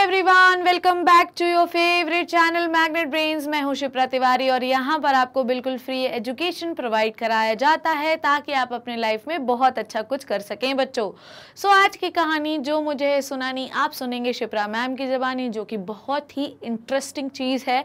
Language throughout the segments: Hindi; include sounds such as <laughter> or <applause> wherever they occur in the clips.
Everyone welcome back to your favourite channel magnet brains मैं हूं शिप्रा तिवारी और यहां पर आपको बिल्कुल फ्री एजुकेशन प्रोवाइड कराया जाता है ताकि आप अपने लाइफ में बहुत अच्छा कुछ कर सकें बच्चों सो so, आज की कहानी जो मुझे सुनानी आप सुनेंगे शिप्रा मैम की ज़बानी जो कि बहुत ही इंटरेस्टिंग चीज़ है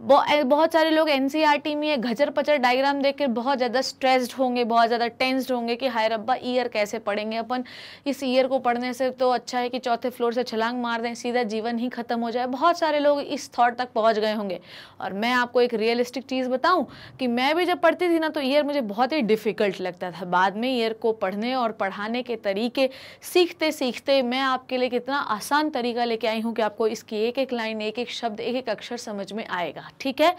बहुत सारे लोग एन e में ये घचर पचर डायग्राम देख कर बहुत ज़्यादा स्ट्रेस्ड होंगे बहुत ज़्यादा टेंस्ड होंगे कि हाय रब्बा ईयर कैसे पढ़ेंगे अपन इस ईयर को पढ़ने से तो अच्छा है कि चौथे फ्लोर से छलांग मार दें सीधा जीवन ही ख़त्म हो जाए बहुत सारे लोग इस थॉट तक पहुँच गए होंगे और मैं आपको एक रियलिस्टिक चीज़ बताऊँ कि मैं भी जब पढ़ती थी ना तो ईयर मुझे बहुत ही डिफ़िकल्ट लगता था बाद में ईयर को पढ़ने और पढ़ाने के तरीके सीखते सीखते मैं आपके लिए कितना आसान तरीका लेके आई हूँ कि आपको इसकी एक एक लाइन एक एक शब्द एक एक अक्षर समझ में आएगा का ठीक है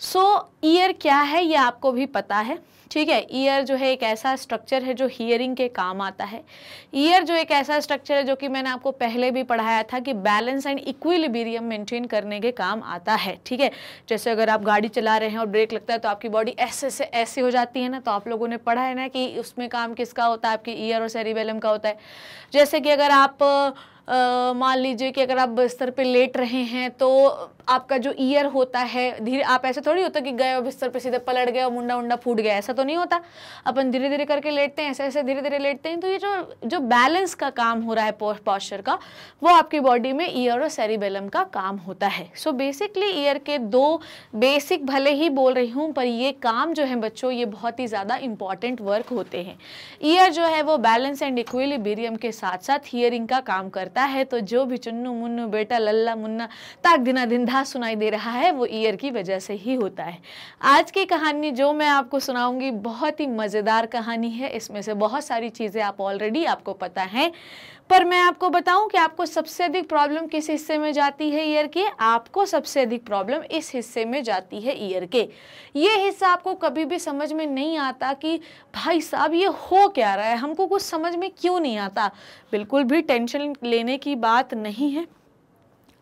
सो so, ईयर क्या है ये आपको भी पता है ठीक है ईयर जो है एक ऐसा स्ट्रक्चर है जो हियरिंग के काम आता है ईयर जो एक ऐसा स्ट्रक्चर है जो कि मैंने आपको पहले भी पढ़ाया था कि बैलेंस एंड इक्विलिबीरियम मेंटेन करने के काम आता है ठीक है जैसे अगर आप गाड़ी चला रहे हैं और ब्रेक लगता है तो आपकी बॉडी ऐसे से ऐसी हो जाती है ना तो आप लोगों ने पढ़ा है ना कि उसमें काम किसका होता है आपके ईयर और सेरीवेलम का होता है जैसे कि अगर आप मान लीजिए कि अगर आप बिस्तर पे लेट रहे हैं तो आपका जो ईयर होता है धीरे आप ऐसे थोड़ी होता कि गए और बिस्तर पे सीधे पलट गए और मुंडा उंडा फूट गया ऐसा तो नहीं होता अपन धीरे धीरे करके लेटते हैं ऐसे ऐसे धीरे धीरे लेटते हैं तो ये जो जो बैलेंस का काम हो रहा है पॉस्चर का वो आपकी बॉडी में ईयर और सेरिबेलम का काम होता है सो बेसिकली ईयर के दो बेसिक भले ही बोल रही हूँ पर ये काम जो है बच्चों ये बहुत ही ज़्यादा इंपॉर्टेंट वर्क होते हैं ईयर जो है वो बैलेंस एंड इक्विलिब्रियम के साथ साथ हियरिंग का काम करता है आता है तो जो भी चुन्नू मुन्नू बेटा लल्ला मुन्ना ताक दिना दिनधा सुनाई दे रहा है वो ईयर की वजह से ही होता है आज की कहानी जो मैं आपको सुनाऊंगी बहुत ही मज़ेदार कहानी है इसमें से बहुत सारी चीज़ें आप ऑलरेडी आपको पता है पर मैं आपको बताऊं कि आपको सबसे अधिक प्रॉब्लम किस हिस्से में जाती है ईयर के आपको सबसे अधिक प्रॉब्लम इस हिस्से में जाती है ईयर के ये हिस्सा आपको कभी भी समझ में नहीं आता कि भाई साहब ये हो क्या रहा है हमको कुछ समझ में क्यों नहीं आता बिल्कुल भी टेंशन लेने की बात नहीं है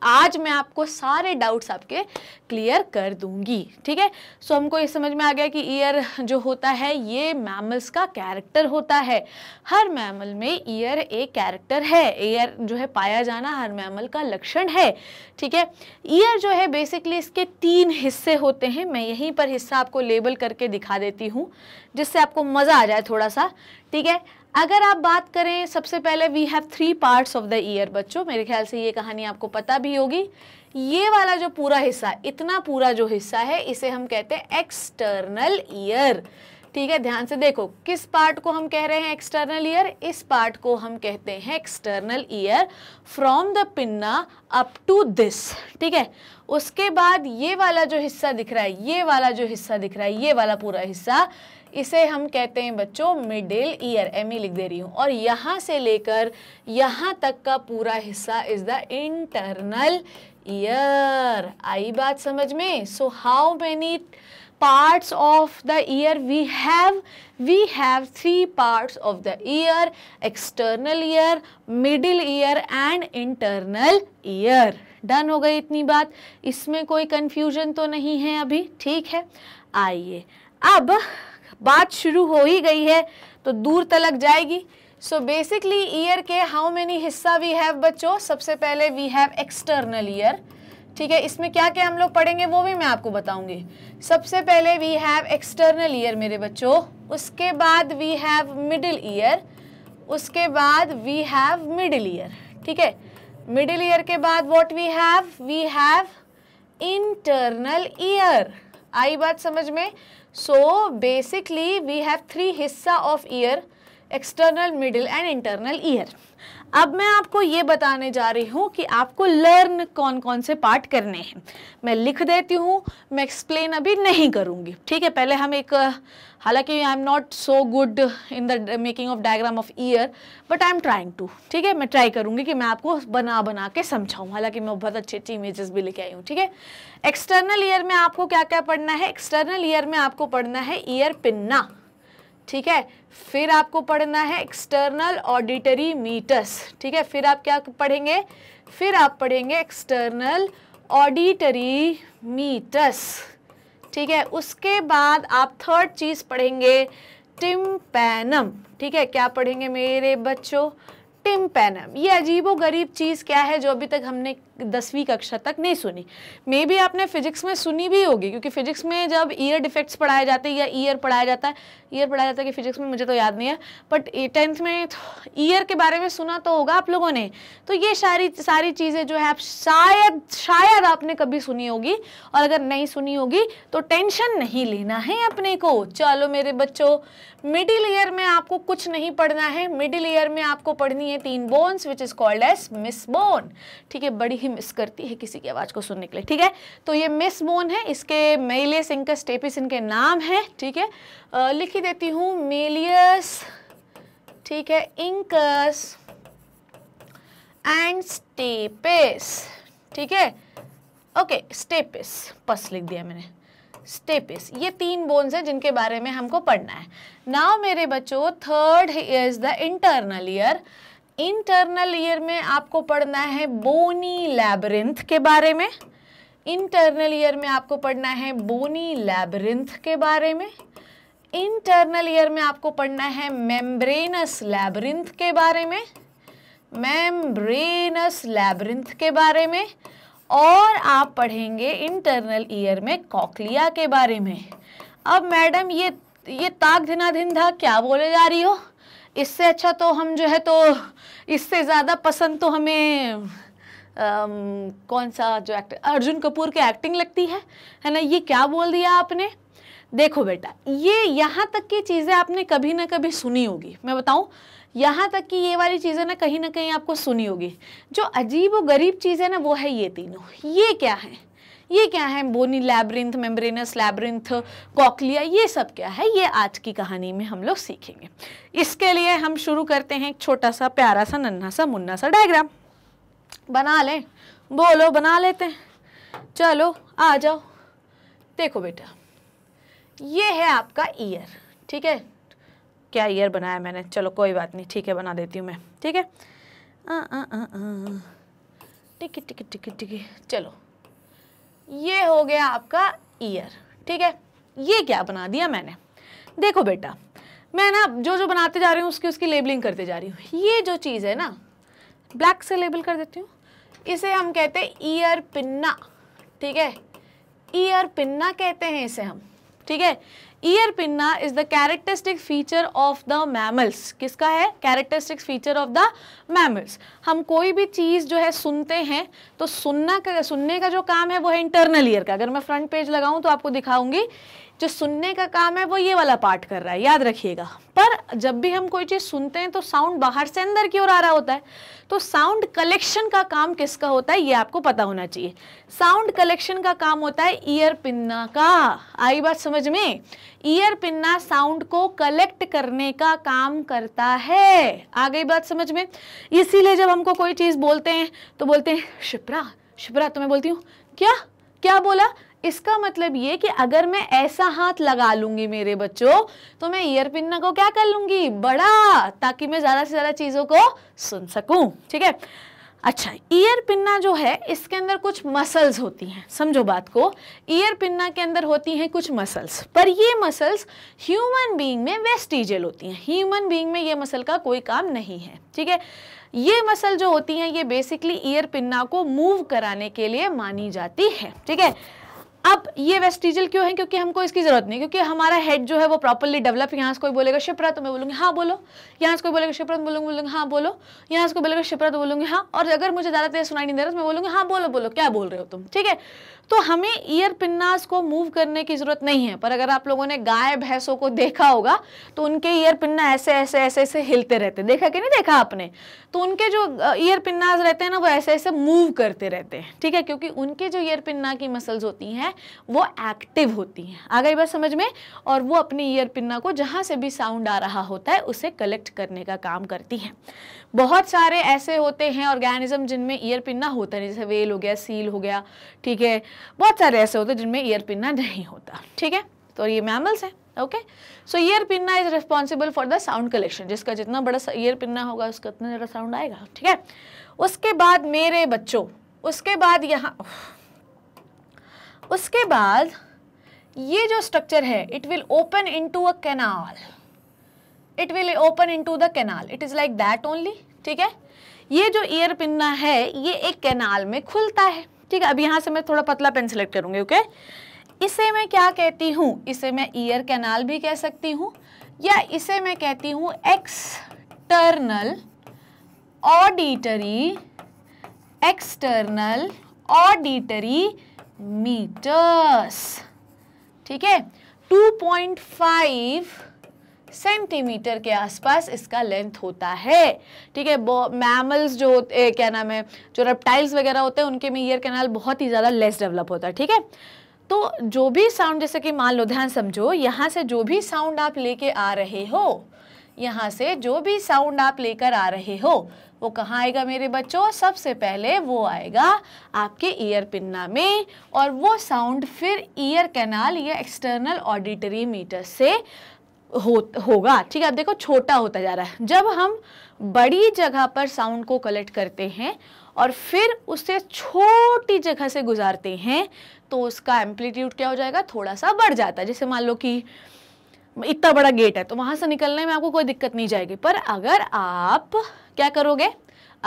आज मैं आपको सारे डाउट्स आपके क्लियर कर दूंगी ठीक है सो हमको ये समझ में आ गया कि ईयर जो होता है ये मैमल्स का कैरेक्टर होता है हर मैमल में ईयर एक कैरेक्टर है ईयर जो है पाया जाना हर मैमल का लक्षण है ठीक है ईयर जो है बेसिकली इसके तीन हिस्से होते हैं मैं यहीं पर हिस्सा आपको लेबल करके दिखा देती हूँ जिससे आपको मज़ा आ जाए थोड़ा सा ठीक है अगर आप बात करें सबसे पहले we have three parts of the ear बच्चों मेरे ख्याल से ये कहानी आपको पता भी होगी ये वाला जो पूरा हिस्सा इतना पूरा जो हिस्सा है इसे हम कहते हैं एक्सटर्नल ईयर ठीक है ध्यान से देखो किस पार्ट को हम कह रहे हैं एक्सटर्नल ईयर इस पार्ट को हम कहते हैं external ear from the pinna up to this ठीक है उसके बाद ये वाला जो हिस्सा दिख रहा है ये वाला जो हिस्सा दिख रहा है ये वाला पूरा हिस्सा इसे हम कहते हैं बच्चों मिडिल ईयर एम ई लिख दे रही हूँ और यहाँ से लेकर यहाँ तक का पूरा हिस्सा इज़ द इंटरनल ईयर आई बात समझ में so how many parts of the ear we have we have three parts of the ear external ear middle ear and internal ear done हो गई इतनी बात इसमें कोई कंफ्यूजन तो नहीं है अभी ठीक है आइए अब बात शुरू हो ही गई है तो दूर तलक जाएगी सो बेसिकली ईयर के हाउ मेनी हिस्सा वी हैव बच्चों सबसे पहले वी हैव एक्सटर्नल ईयर ठीक है इसमें क्या क्या हम लोग पढ़ेंगे वो भी मैं आपको बताऊंगी सबसे पहले वी हैव एक्सटर्नल ईयर मेरे बच्चों उसके बाद वी हैव मिडिल ईयर उसके बाद वी हैव मिडिल ईयर ठीक है मिडिल ईयर के बाद what we have we have internal ear आई बात समझ में so basically we have three हिस्सा of ear external middle and internal ear अब मैं आपको ये बताने जा रही हूँ कि आपको लर्न कौन कौन से पार्ट करने हैं मैं लिख देती हूँ मैं एक्सप्लेन अभी नहीं करूँगी ठीक है पहले हम एक हालांकि I am not so good in the making of diagram of ear but I am trying to ठीक है मैं ट्राई करूंगी कि मैं आपको बना बना के समझाऊँ हालांकि मैं बहुत अच्छे अच्छे इमेजेस भी लेके आई हूँ ठीक है एक्सटर्नल ईयर में आपको क्या क्या पढ़ना है एक्सटर्नल ईयर में आपको पढ़ना है ईयर पिन्ना ठीक है फिर आपको पढ़ना है एक्सटर्नल ऑडिटरी मीटर्स ठीक है फिर आप क्या पढ़ेंगे फिर आप पढ़ेंगे एक्सटर्नल ऑडिटरी मीटर्स ठीक है उसके बाद आप थर्ड चीज़ पढ़ेंगे टिम्पैनम ठीक है क्या पढ़ेंगे मेरे बच्चों टिम्पैनम ये अजीबो गरीब चीज़ क्या है जो अभी तक हमने दसवीं कक्षा तक नहीं सुनी मे भी आपने फिजिक्स में सुनी भी होगी क्योंकि फिजिक्स में जब ईयर डिफेक्ट्स पढ़ाए जाते हैं या ईयर पढ़ाया जाता है ईयर पढ़ाया जाता है कि फिजिक्स में मुझे तो याद नहीं है बट टेंथ में ईयर तो के बारे में सुना तो होगा आप लोगों ने तो ये सारी सारी चीज़ें जो है आप शायद शायद आपने कभी सुनी होगी और अगर नहीं सुनी होगी तो टेंशन नहीं लेना है अपने को चलो मेरे बच्चों मिडिल ईयर में आपको कुछ नहीं पढ़ना है मिडिल ईयर में आपको पढ़नी है तीन bones which is called as miss bone ठीक है बड़ी ही भी मिस करती है किसी की आवाज़ को सुनने के लिए ठीक है तो ये मिस मोन है इसके मेलियस इनका स्टेपिस इनके नाम है ठीक है लिख ही देती हूँ मेलियस ठीक है इंकस एंड स्टेपिस ठीक है ओके स्टेपिस पस लिख दिया मैंने स्टेपिस ये तीन बोन्स हैं जिनके बारे में हमको पढ़ना है नाउ मेरे बच्चों third is the internal ear internal ear में आपको पढ़ना है बोनी लैबरिंथ के बारे में इंटरनल ईयर में आपको पढ़ना है बोनी लैबरिंथ के बारे में इंटरनल ईयर में आपको पढ़ना है मेम्ब्रेनस लैबरिंथ के बारे में मेम्ब्रेनस लैबरिंथ के बारे में और आप पढ़ेंगे इंटरनल ईयर में कॉकलिया के बारे में अब मैडम ये ये ताक धिन था क्या बोले जा रही हो इससे अच्छा तो हम जो है तो इससे ज़्यादा पसंद तो हमें Um, कौन सा जो एक्टर अर्जुन कपूर की एक्टिंग लगती है है ना ये क्या बोल दिया आपने देखो बेटा ये यहाँ तक की चीज़ें आपने कभी ना कभी सुनी होगी मैं बताऊँ यहाँ तक कि ये वाली चीज़ें ना कहीं ना कहीं आपको सुनी होगी जो अजीब व गरीब चीज़ें ना वो है ये तीनों ये क्या है ये क्या है bony labyrinth membranous labyrinth cochlea ये सब क्या है ये आज की कहानी में हम लोग सीखेंगे इसके लिए हम शुरू करते हैं एक छोटा सा प्यारा सा नन्हा सा मुन्ना सा डायग्राम बना लें बोलो बना लेते हैं चलो आ जाओ देखो बेटा ये है आपका ईयर ठीक है क्या ईयर बनाया मैंने चलो कोई बात नहीं ठीक है बना देती हूँ मैं ठीक है टिकी टिकी टिकी टिकी चलो ये हो गया आपका ईयर ठीक है ये क्या बना दिया मैंने देखो बेटा मैं ना जो जो बनाते जा रही हूँ उसकी उसकी लेबलिंग करते जा रही हूँ ये जो चीज़ है ना ब्लैक से लेबल कर देती हूँ इसे हम कहते हैं ईयर पिन्ना ठीक है ईयर पिन्ना कहते हैं इसे हम ठीक है ear pinna is the characteristic feature of the mammals किसका है characteristic feature of the mammals हम कोई भी चीज़ जो है सुनते हैं तो सुनना का सुनने का जो काम है वो है इंटरनल ईयर का अगर मैं फ्रंट पेज लगाऊं तो आपको दिखाऊंगी जो सुनने का काम है वो ये वाला पार्ट कर रहा है याद रखिएगा पर जब भी हम कोई चीज़ सुनते हैं तो साउंड बाहर से अंदर की ओर आ रहा होता है तो साउंड कलेक्शन का काम किसका होता है ये आपको पता होना चाहिए साउंड कलेक्शन का काम होता है ईयर पिन्ना का आई बात समझ में ईयर पिन्ना साउंड को कलेक्ट करने का काम करता है आ गई बात समझ में इसीलिए जब हमको कोई चीज़ बोलते हैं तो बोलते हैं शिप्रा शिप्रा तो मैं बोलती हूँ क्या क्या बोला इसका मतलब ये कि अगर मैं ऐसा हाथ लगा लूंगी मेरे बच्चों तो मैं ईयर पिन को क्या कर लूंगी बड़ा ताकि मैं ज़्यादा से ज़्यादा चीज़ों को सुन सकूं ठीक है अच्छा ईयर पिन्ना जो है इसके अंदर कुछ मसल्स होती हैं समझो बात को ईयर पिन्ना के अंदर होती हैं कुछ मसल्स पर ये मसल्स ह्यूमन बीइंग में वेस्टिजल होती हैं ह्यूमन बीइंग में ये मसल का कोई काम नहीं है ठीक है ये मसल जो होती हैं ये बेसिकली ईयर पिन्ना को मूव कराने के लिए मानी जाती है ठीक है अब ये वेस्टिजल क्यों है क्योंकि हमको इसकी जरूरत नहीं क्योंकि हमारा हेड जो है वो प्रॉपरली डेवलप यहाँ से कोई बोलेगा शिपरा तो मैं बोलूँगी हाँ बोलो यहाँ से कोई बोलेगा शिप्रा तो बोलूंगी बोलूँगी हाँ बोलो यहाँ से कोई बोलेगा शिप्रा तो बोलूँगी हाँ और अगर मुझे ज़्यादा तेज सुनाई नहीं दे रहा तो मैं बोलूँगी हाँ बोलो बोलो क्या बोल रहे हो तुम ठीक है तो हमें ईयर पिन्नास को मूव करने की ज़रूरत नहीं है पर अगर आप लोगों ने गाय भैंसों को देखा होगा तो उनके ईयर पिन्ना ऐसे ऐसे ऐसे ऐसे हिलते रहते देखा कि नहीं देखा आपने तो उनके जो ईयर पिन्नास रहते हैं ना वो ऐसे ऐसे मूव करते रहते हैं ठीक है क्योंकि उनके जो ईयर पिन्ना की मसल्स होती हैं वो एक्टिव होती हैं आ गई बात समझ में और वो अपनी ईयर पिन्ना को जहाँ से भी साउंड आ रहा होता है उसे कलेक्ट करने का काम करती हैं बहुत सारे ऐसे होते हैं ऑर्गेनिज्म जिनमें ईयर पिन्ना होता नहीं जैसे वेल हो गया सील हो गया ठीक है बहुत सारे ऐसे होते हैं जिनमें ईयर पिन्ना नहीं होता ठीक है तो ये मैमल्स हैं okay so ear pinna is responsible for the sound collection जिसका जितना बड़ा ईयर पिन्ना होगा उसका उतना ज़्यादा साउंड आएगा ठीक है उसके बाद मेरे बच्चों उसके बाद यहाँ उसके बाद ये जो स्ट्रक्चर है it will open into a canal it will open into the canal it is like that only ठीक है ये जो ईयर पिन्ना है ये एक कैनाल में खुलता है ठीक है अब यहाँ से मैं थोड़ा पतला पेन सेलेक्ट करूँगी ओके इसे मैं क्या कहती हूँ इसे मैं ईयर कैनाल भी कह सकती हूँ या इसे मैं कहती हूँ external auditory external auditory meatus ठीक है 2.5 सेंटीमीटर के आसपास इसका लेंथ होता है ठीक है मैमल्स जो होते क्या नाम है जो रेप्टाइल्स वगैरह होते हैं उनके में ईयर कैनाल बहुत ही ज़्यादा लेस डेवलप होता है ठीक है तो जो भी साउंड जैसे कि मान लो ध्यान समझो यहाँ से जो भी साउंड आप लेके आ रहे हो यहाँ से जो भी साउंड आप लेकर आ रहे हो वो कहाँ आएगा मेरे बच्चों सबसे पहले वो आएगा आपके ईयर पिन्ना में और वो साउंड फिर ईयर कैनाल या एक्सटर्नल ऑडिटरी मीटर से हो होगा ठीक है आप देखो छोटा होता जा रहा है जब हम बड़ी जगह पर साउंड को कलेक्ट करते हैं और फिर उसे छोटी जगह से गुजारते हैं तो उसका एम्पलीट्यूड क्या हो जाएगा थोड़ा सा बढ़ जाता है जैसे मान लो कि इतना बड़ा गेट है तो वहाँ से निकलने में आपको कोई दिक्कत नहीं जाएगी पर अगर आप क्या करोगे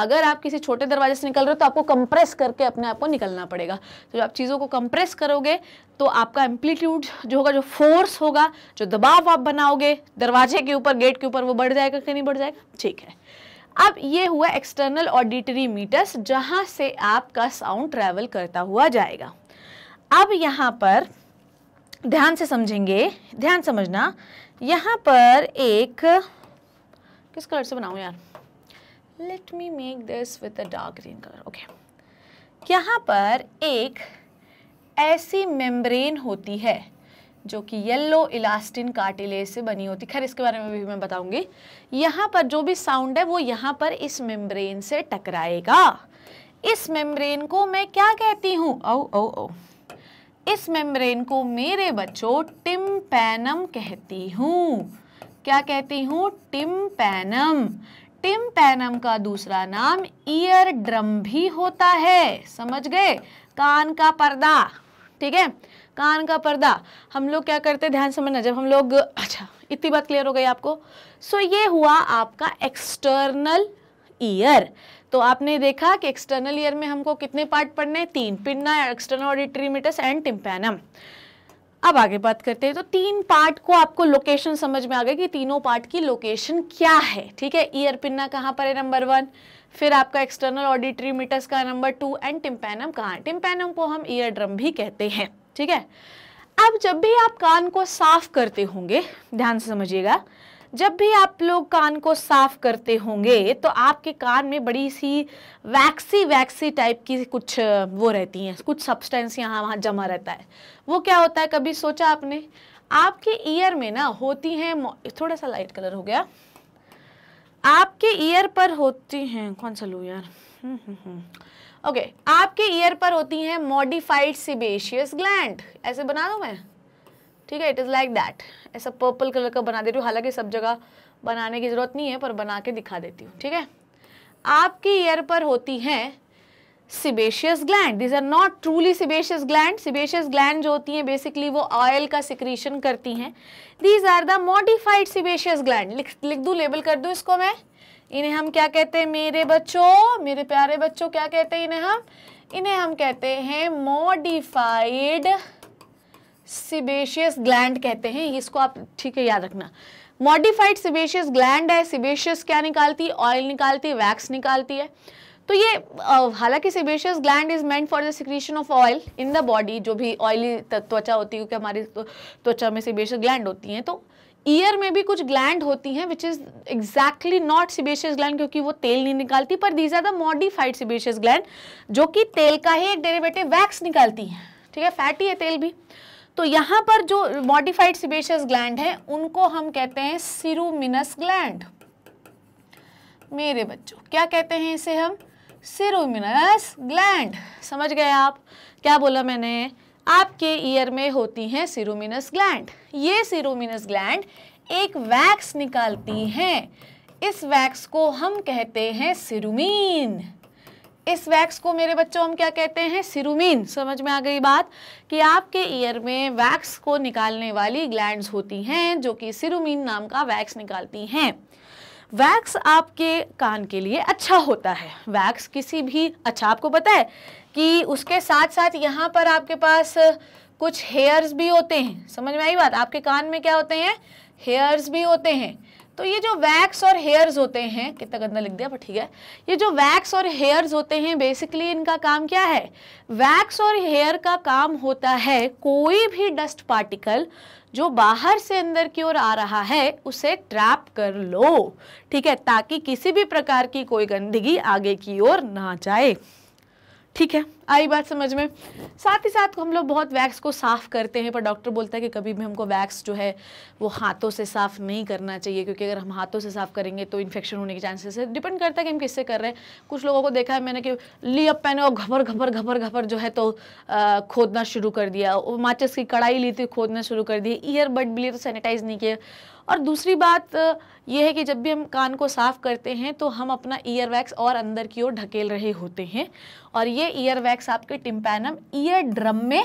अगर आप किसी छोटे दरवाजे से निकल रहे हो तो आपको कंप्रेस करके अपने आप को निकलना पड़ेगा तो जब आप चीज़ों को कंप्रेस करोगे तो आपका एम्पलीट्यूड जो होगा जो फोर्स होगा जो दबाव आप बनाओगे दरवाजे के ऊपर गेट के ऊपर वो बढ़ जाएगा कि नहीं बढ़ जाएगा ठीक है अब ये हुआ एक्सटर्नल ऑडिटरी मीटर्स जहाँ से आपका साउंड ट्रैवल करता हुआ जाएगा अब यहाँ पर ध्यान से समझेंगे ध्यान समझना यहाँ पर एक किस कलर से बनाऊँ यार let me make this with a dark green colour okay यहाँ पर एक ऐसी मेम्ब्रेन होती है जो कि येलो इलास्टिन काटिले से बनी होती खैर इसके बारे में भी मैं बताऊंगी यहाँ पर जो भी साउंड है वो यहाँ पर इस मेम्ब्रेन से टकराएगा इस मेम्ब्रेन को मैं क्या कहती हूँ ओ ओ ओ इस मेम्ब्रेन को मेरे बच्चों टिम पैनम कहती हूँ क्या कहती हूँ टिम पैनम टिम पैनम का दूसरा नाम ईयर ड्रम भी होता है समझ गए कान का पर्दा ठीक है कान का पर्दा हम लोग क्या करते हैं ध्यान समझना जब हम लोग अच्छा इतनी बात क्लियर हो गई आपको सो so, ये हुआ आपका एक्सटर्नल ईयर तो आपने देखा कि एक्सटर्नल ईयर में हमको कितने पार्ट पढ़ने तीन pinna external auditory and tympanum अब आगे बात करते हैं तो तीन पार्ट को आपको लोकेशन समझ में आ गया कि तीनों पार्ट की लोकेशन क्या है ठीक है ईयर e पिन्ना कहाँ पर है नंबर वन फिर आपका एक्सटर्नल ऑडिटरी मीटर्स का नंबर टू एंड टिम्पैनम कहाँ टिम्पैनम को हम ईयर ड्रम भी कहते हैं ठीक है अब जब भी आप कान को साफ करते होंगे ध्यान से समझिएगा जब भी आप लोग कान को साफ करते होंगे तो आपके कान में बड़ी सी वैक्सी वैक्सी टाइप की कुछ वो रहती हैं कुछ सब्सटेंस यहाँ वहाँ जमा रहता है वो क्या होता है कभी सोचा आपने आपके ईयर में ना होती हैं थोड़ा सा लाइट कलर हो गया आपके ईयर पर होती हैं कौन सा लू यार okay hmm, hmm, hmm. okay, आपके ईयर पर होती हैं मॉडिफाइड सिबेशियस ग्लैंड ऐसे बना दो मैं ठीक है इट इज़ लाइक दैट ऐसा पर्पल कलर का बना देती हूँ हालांकि सब जगह बनाने की ज़रूरत नहीं है पर बना के दिखा देती हूँ ठीक है आपकी ईयर पर होती हैं sebaceous gland these are not truly sebaceous gland sebaceous gland जो होती हैं बेसिकली वो ऑयल का सिक्रीशन करती हैं these are the modified sebaceous gland लिख लिख दूँ लेबल कर दूँ इसको मैं इन्हें हम क्या कहते हैं मेरे बच्चों मेरे प्यारे बच्चों क्या कहते हैं इन्हें हम इन्हें हम कहते हैं मॉडिफाइड सिबेशियस ग्लैंड कहते हैं इसको आप ठीक है याद रखना मॉडिफाइड सिबेशियस ग्लैंड है सिबेशियस क्या निकालती है ऑयल निकालती है वैक्स निकालती है तो ये हालांकि sebaceous gland is meant for the secretion of oil in the body जो भी ऑयली त्वचा होती है क्योंकि हमारी त्वचा में सिबेशियस ग्लैंड होती हैं तो ईयर में भी कुछ ग्लैंड होती हैं which is exactly not sebaceous gland क्योंकि वो तेल नहीं निकालती पर these are the modified sebaceous gland जो कि तेल का ही एक डेरेवेटिव वैक्स निकालती है ठीक है फैटी है तेल भी तो यहां पर जो मॉडिफाइड सिबेशियस ग्लैंड है उनको हम कहते हैं सिरुमिनस ग्लैंड मेरे बच्चों क्या कहते हैं इसे हम सिरुमिनस ग्लैंड समझ गए आप क्या बोला मैंने आपके ईयर में होती हैं सिरोमिनस ग्लैंड ये सिरोमिनस ग्लैंड एक वैक्स निकालती हैं इस वैक्स को हम कहते हैं सिरुमीन इस वैक्स को मेरे बच्चों हम क्या कहते हैं सिरुमीन समझ में आ गई बात कि आपके ईयर में वैक्स को निकालने वाली ग्लैंड्स होती हैं जो कि सिरुमीन नाम का वैक्स निकालती हैं वैक्स आपके कान के लिए अच्छा होता है वैक्स किसी भी अच्छा आपको पता है कि उसके साथ साथ यहाँ पर आपके पास कुछ हेयर्स भी होते हैं समझ में आई बात आपके कान में क्या होते हैं हेयर्स भी होते हैं तो ये जो वैक्स और हेयर्स होते हैं कितना गंदा लिख दिया पर ठीक है ये जो वैक्स और हेयर्स होते हैं बेसिकली इनका काम क्या है वैक्स और हेयर का काम होता है कोई भी डस्ट पार्टिकल जो बाहर से अंदर की ओर आ रहा है उसे ट्रैप कर लो ठीक है ताकि किसी भी प्रकार की कोई गंदगी आगे की ओर ना जाए ठीक है आई बात समझ में साथ ही साथ हम लोग बहुत वैक्स को साफ़ करते हैं पर डॉक्टर बोलता है कि कभी भी हमको वैक्स जो है वो हाथों से साफ़ नहीं करना चाहिए क्योंकि अगर हम हाथों से साफ़ करेंगे तो इन्फेक्शन होने के चांसेस है डिपेंड करता है कि हम किससे कर रहे हैं कुछ लोगों को देखा है मैंने कि अब पहने और घबर घबर घबर घबर जो है तो खोदना शुरू कर दिया माचिस की कढ़ाई ली थी खोदना शुरू कर दिए ईयरबड भी लिए तो सैनिटाइज़ नहीं किया और दूसरी बात यह है कि जब भी हम कान को साफ़ करते हैं तो हम अपना ईयर वैक्स और अंदर की ओर ढकेल रहे होते हैं और ये ईयर वैक्स वैक्स आपके टिम्पैनम ईयर ड्रम में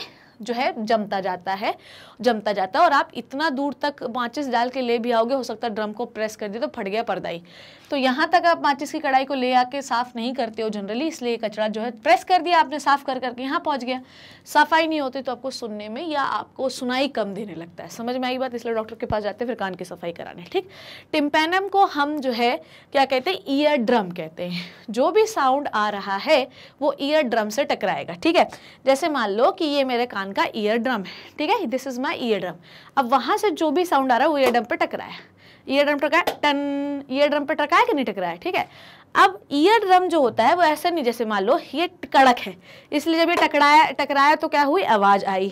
जो है जमता जाता है जमता जाता है और आप इतना दूर तक माचिस डाल के ले भी आओगे हो सकता है ड्रम को प्रेस कर दिया तो फट गया पर्दाई तो यहाँ तक आप माचिस की कढ़ाई को ले आके साफ़ नहीं करते हो जनरली इसलिए कचरा जो है प्रेस कर दिया आपने साफ़ कर करके यहाँ पहुँच गया सफाई नहीं होती तो आपको सुनने में या आपको सुनाई कम देने लगता है समझ में आई बात इसलिए डॉक्टर के पास जाते हैं फिर कान की सफाई कराने ठीक टिम्पैनम को हम जो है क्या कहते हैं ईयर ड्रम कहते हैं जो भी साउंड आ रहा है वो ईयर ड्रम से टकराएगा ठीक है जैसे मान लो कि ये मेरे कान का ईयर ड्रम है ठीक है this is my ear drum अब वहाँ से जो भी साउंड आ रहा है वो ईयर ड्रम पर टकराया ईयर ड्रम टकाया टन ईयर ड्रम पे है कि नहीं टकराया ठीक है अब ईयर ड्रम जो होता है वो ऐसा नहीं जैसे मान लो ये कड़क है इसलिए जब ये टकराया टकराया तो क्या हुई आवाज़ आई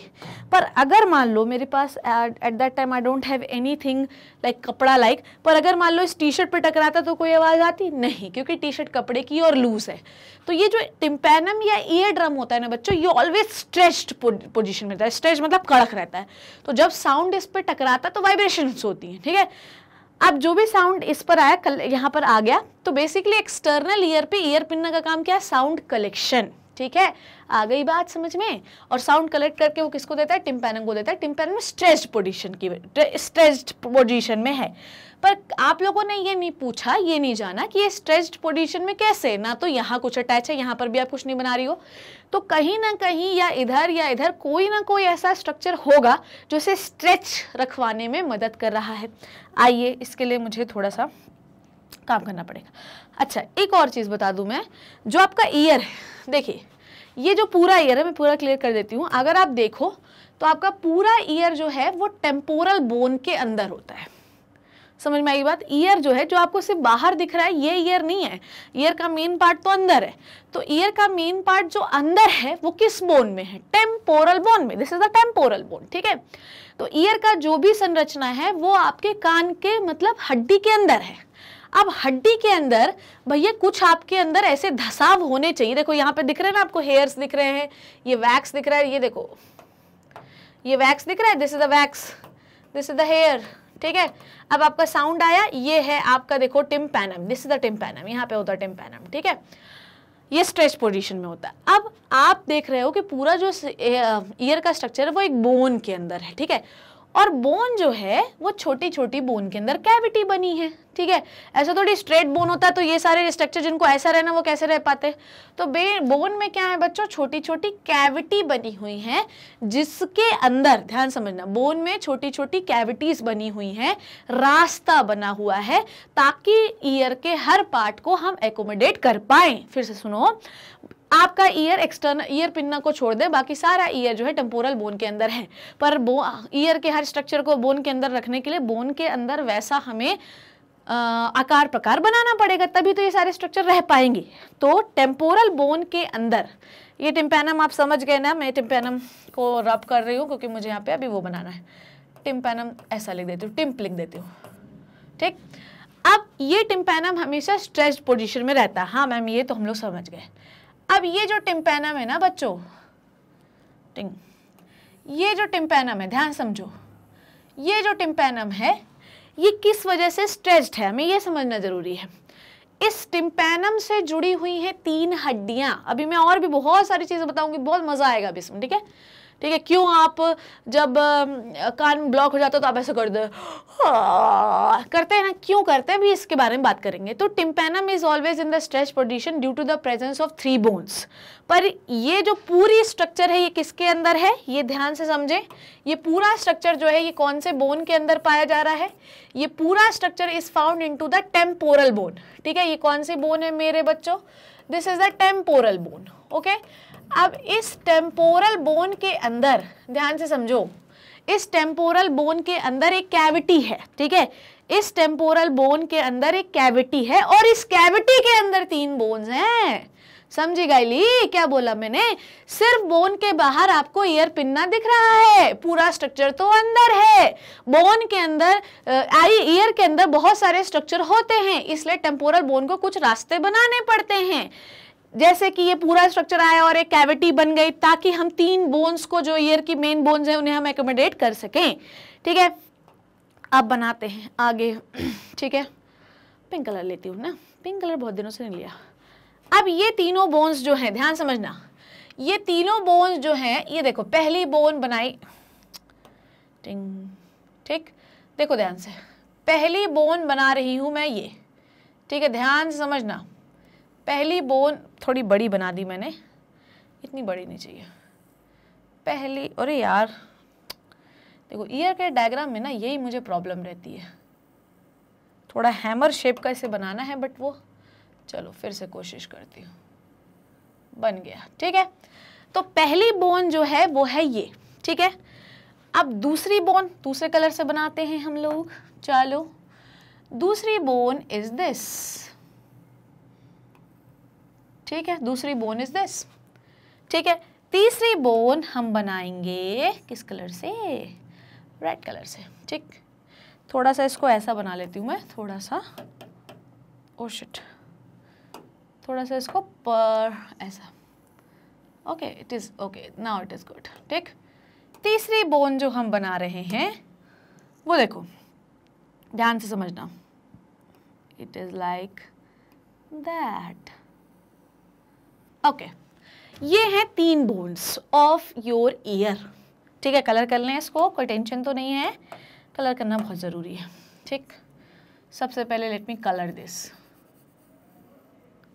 पर अगर मान लो मेरे पास at that time I don't have anything like कपड़ा लाइक पर अगर मान लो इस टी शर्ट पर टकराता तो कोई आवाज़ आती नहीं क्योंकि टी शर्ट कपड़े की और लूज़ है तो ये जो टिम्पैनम या ईयर ड्रम होता है ना बच्चों ये ऑलवेज स्ट्रेच पोजिशन में रहता है स्ट्रेच मतलब कड़क रहता है तो जब साउंड इस पर टकराता तो वाइब्रेशन होती हैं ठीक है अब जो भी साउंड इस पर आया कल यहाँ पर आ गया तो बेसिकली एक्सटर्नल ईयर पे ईयर पिन्ना का काम क्या है साउंड कलेक्शन ठीक है आ गई बात समझ में और साउंड कलेक्ट करके वो किसको देता है टिम्पैनम को देता है टिम्पैनम स्ट्रेस्ड पोजिशन की स्ट्रेस्ड पोजिशन में है पर आप लोगों ने ये नहीं पूछा ये नहीं जाना कि ये स्ट्रेच्ड पोजिशन में कैसे ना तो यहाँ कुछ अटैच है यहाँ पर भी आप कुछ नहीं बना रही हो तो कहीं ना कहीं या इधर या इधर कोई ना कोई ऐसा स्ट्रक्चर होगा जो इसे स्ट्रेच रखवाने में मदद कर रहा है आइए इसके लिए मुझे थोड़ा सा काम करना पड़ेगा अच्छा एक और चीज़ बता दूँ मैं जो आपका ईयर है देखिए ये जो पूरा ईयर है मैं पूरा क्लियर कर देती हूँ अगर आप देखो तो आपका पूरा ईयर जो है वो टेम्पोरल बोन के अंदर होता है समझ में आई बात ईयर जो है जो आपको सिर्फ बाहर दिख रहा है ये ईयर नहीं है ईयर का मेन पार्ट तो अंदर है तो ईयर का मेन पार्ट जो अंदर है वो किस बोन में है टेम्पोरल बोन में this is the temporal bone ठीक है तो ईयर का जो भी संरचना है वो आपके कान के मतलब हड्डी के अंदर है अब हड्डी के अंदर भैया कुछ आपके अंदर ऐसे धसाव होने चाहिए देखो यहाँ पे दिख रहे हैं ना आपको हेयर्स दिख रहे हैं ये वैक्स दिख रहा है ये देखो ये वैक्स दिख रहा है this is the wax this is the hair ठीक है अब आपका साउंड आया ये है आपका देखो tympanum this is the tympanum यहाँ पे होता है टिम पैनम ठीक है ये स्ट्रेच पोजीशन में होता है अब आप देख रहे हो कि पूरा जो ईयर का स्ट्रक्चर है वो एक बोन के अंदर है ठीक है और बोन जो है वो छोटी छोटी बोन के अंदर कैविटी बनी है ठीक है ऐसा थोड़ी स्ट्रेट बोन होता है तो ये सारे स्ट्रक्चर जिनको ऐसा रहना वो कैसे रह पाते तो बे बोन में क्या है बच्चों छोटी छोटी कैविटी बनी हुई है जिसके अंदर ध्यान समझना बोन में छोटी छोटी कैविटीज बनी हुई हैं रास्ता बना हुआ है ताकि ईयर के हर पार्ट को हम एकोमोडेट कर पाए फिर से सुनो आपका ईयर एक्सटर्नल ईयर पिन्ना को छोड़ दे बाकी सारा ईयर जो है टेम्पोरल बोन के अंदर है पर बो ईयर के हर स्ट्रक्चर को बोन के अंदर रखने के लिए बोन के अंदर वैसा हमें आ, आकार प्रकार बनाना पड़ेगा तभी तो ये सारे स्ट्रक्चर रह पाएंगे तो टेम्पोरल बोन के अंदर ये टिम्पैनम आप समझ गए ना मैं टिम्पैनम को रब कर रही हूँ क्योंकि मुझे यहाँ पे अभी वो बनाना है टिम्पैनम ऐसा लिख देती हूँ टिम्प लिख देती हूँ ठीक अब ये टिम्पैनम हमेशा स्ट्रेच पोजिशन में रहता है हाँ मैम ये तो हम लोग समझ गए अब ये जो टिम्पेनम है ना बच्चों टिंग ये जो टिम्पेनम है ध्यान समझो ये जो टिम्पैनम है ये किस वजह से स्ट्रेच्ड है हमें ये समझना ज़रूरी है इस टिम्पैनम से जुड़ी हुई हैं तीन हड्डियां अभी मैं और भी बहुत सारी चीज़ें बताऊंगी बहुत मज़ा आएगा अभी इसमें ठीक है ठीक है क्यों आप जब कान ब्लॉक हो जाता है तो आप ऐसे कर दो हाँ, करते हैं ना क्यों करते हैं भी इसके बारे में बात करेंगे तो tympanum is always in the stretch position due to the presence of three bones पर ये जो पूरी स्ट्रक्चर है ये किसके अंदर है ये ध्यान से समझें ये पूरा स्ट्रक्चर जो है ये कौन से बोन के अंदर पाया जा रहा है ये पूरा structure is found into the temporal bone ठीक है ये कौन से बोन है मेरे बच्चों this is the temporal bone okay अब इस टेम्पोरल बोन के अंदर ध्यान से समझो इस टेम्पोरल बोन के अंदर एक कैविटी है ठीक है इस टेम्पोरल बोन के अंदर एक कैविटी है और इस कैविटी के अंदर तीन बोन्स हैं समझी गाइली क्या बोला मैंने सिर्फ बोन के बाहर आपको ईयर पिन्ना दिख रहा है पूरा स्ट्रक्चर तो अंदर है बोन के अंदर आई ईयर के अंदर बहुत सारे स्ट्रक्चर होते हैं इसलिए टेम्पोरल बोन को कुछ रास्ते बनाने पड़ते हैं जैसे कि ये पूरा स्ट्रक्चर आया और एक कैविटी बन गई ताकि हम तीन बोन्स को जो ईयर की मेन बोन्स है उन्हें हम एकोमोडेट कर सकें ठीक है अब बनाते हैं आगे <clears throat> ठीक है पिंक कलर लेती हूँ ना पिंक कलर बहुत दिनों से नहीं लिया अब ये तीनों बोन्स जो हैं ध्यान समझना ये तीनों बोन्स जो हैं ये देखो पहली बोन बनाई टिंग ठीक देखो ध्यान से पहली बोन बना रही हूँ मैं ये ठीक है ध्यान समझना पहली बोन थोड़ी बड़ी बना दी मैंने इतनी बड़ी नहीं चाहिए पहली अरे यार देखो ईयर के डायग्राम में ना यही मुझे प्रॉब्लम रहती है थोड़ा हैमर शेप का इसे बनाना है बट वो चलो फिर से कोशिश करती हूँ बन गया ठीक है तो पहली बोन जो है वो है ये ठीक है अब दूसरी बोन दूसरे कलर से बनाते हैं हम लोग चलो दूसरी बोन इज दिस ठीक है दूसरी बोन इज दिस ठीक है तीसरी बोन हम बनाएंगे किस कलर से रेड कलर से ठीक थोड़ा सा इसको ऐसा बना लेती हूँ मैं थोड़ा सा ओ oh शिट थोड़ा सा इसको पर ऐसा okay it is okay now it is good ठीक तीसरी बोन जो हम बना रहे हैं वो देखो ध्यान से समझना it is like that okay ये हैं तीन बोन्स ऑफ योर ईयर ठीक है कलर कर लें इसको कोई टेंशन तो नहीं है कलर करना बहुत ज़रूरी है ठीक सबसे पहले लेट मी कलर दिस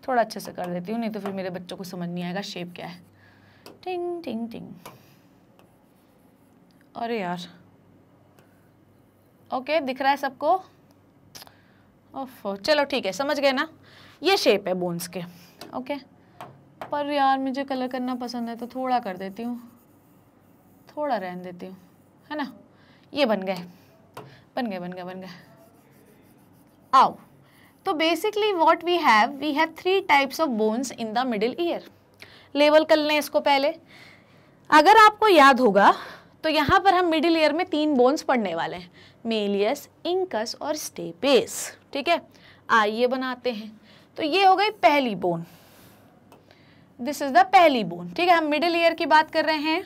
थोड़ा अच्छे से कर देती हूँ नहीं तो फिर मेरे बच्चों को समझ नहीं आएगा शेप क्या है टिंग टिंग टिंग अरे यार ओके okay, दिख रहा है सबको ओफो चलो ठीक है समझ गए ना ये शेप है बोन्स के ओके okay? पर यार मुझे कलर करना पसंद है तो थोड़ा कर देती हूँ थोड़ा रहन देती हूँ है ना ये बन गए बन गए बन गए बन गए आओ तो basically what we have we have three types of bones in the middle ear level कर लें इसको पहले अगर आपको याद होगा तो यहाँ पर हम मिडिल ईयर में तीन बोन्स पढ़ने वाले हैं मेलियस इंकस और स्टेपेस ठीक है आइए बनाते हैं तो ये हो गई पहली बोन दिस इज़ द पहली बोन ठीक है हम मिडिल ईयर की बात कर रहे हैं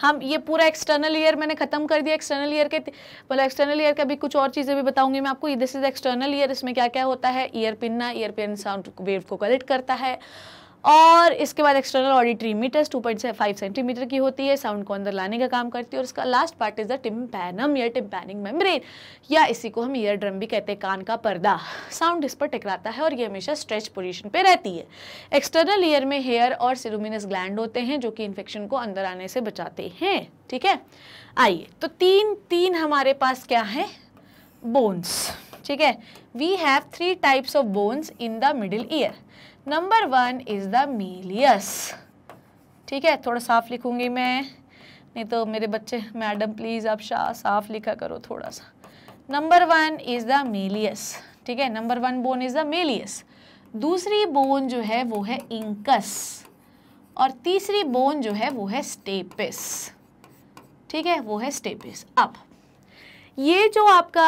हम ये पूरा एक्सटर्नल ईयर मैंने खत्म कर दिया एक्सटर्नल ईयर के बोला एक्सटर्नल ईयर का भी कुछ और चीज़ें भी बताऊंगी मैं आपको दिस इज एक्सटर्नल ईयर इसमें क्या क्या होता है ear pinna ear pin sound wave को कलेक्ट करता है और इसके बाद external auditory meatus five centimetre की होती है साउंड को अंदर लाने का काम करती है और इसका last part is the tympanum या टिम्पैनिंग मेम्ब्रेन या इसी को हम ईयर ड्रम भी कहते हैं कान का पर्दा साउंड इस पर टकराता है और ये हमेशा स्ट्रेच पोजिशन पर रहती है एक्सटर्नल ईयर में हेयर और सिरूमिनस ग्लैंड होते हैं जो कि इन्फेक्शन को अंदर आने से बचाते हैं ठीक है आइए तो तीन तीन हमारे पास क्या है बोन्स ठीक है we have three types of bones in the middle ear number one is the malleus ठीक है थोड़ा साफ लिखूंगी मैं नहीं तो मेरे बच्चे मैडम प्लीज़ आप शाह साफ लिखा करो थोड़ा सा number one is the malleus ठीक है number one bone is the malleus दूसरी बोन जो है वो है इंकस और तीसरी बोन जो है वो है स्टेपिस ठीक है वो है स्टेपिस अब ये जो आपका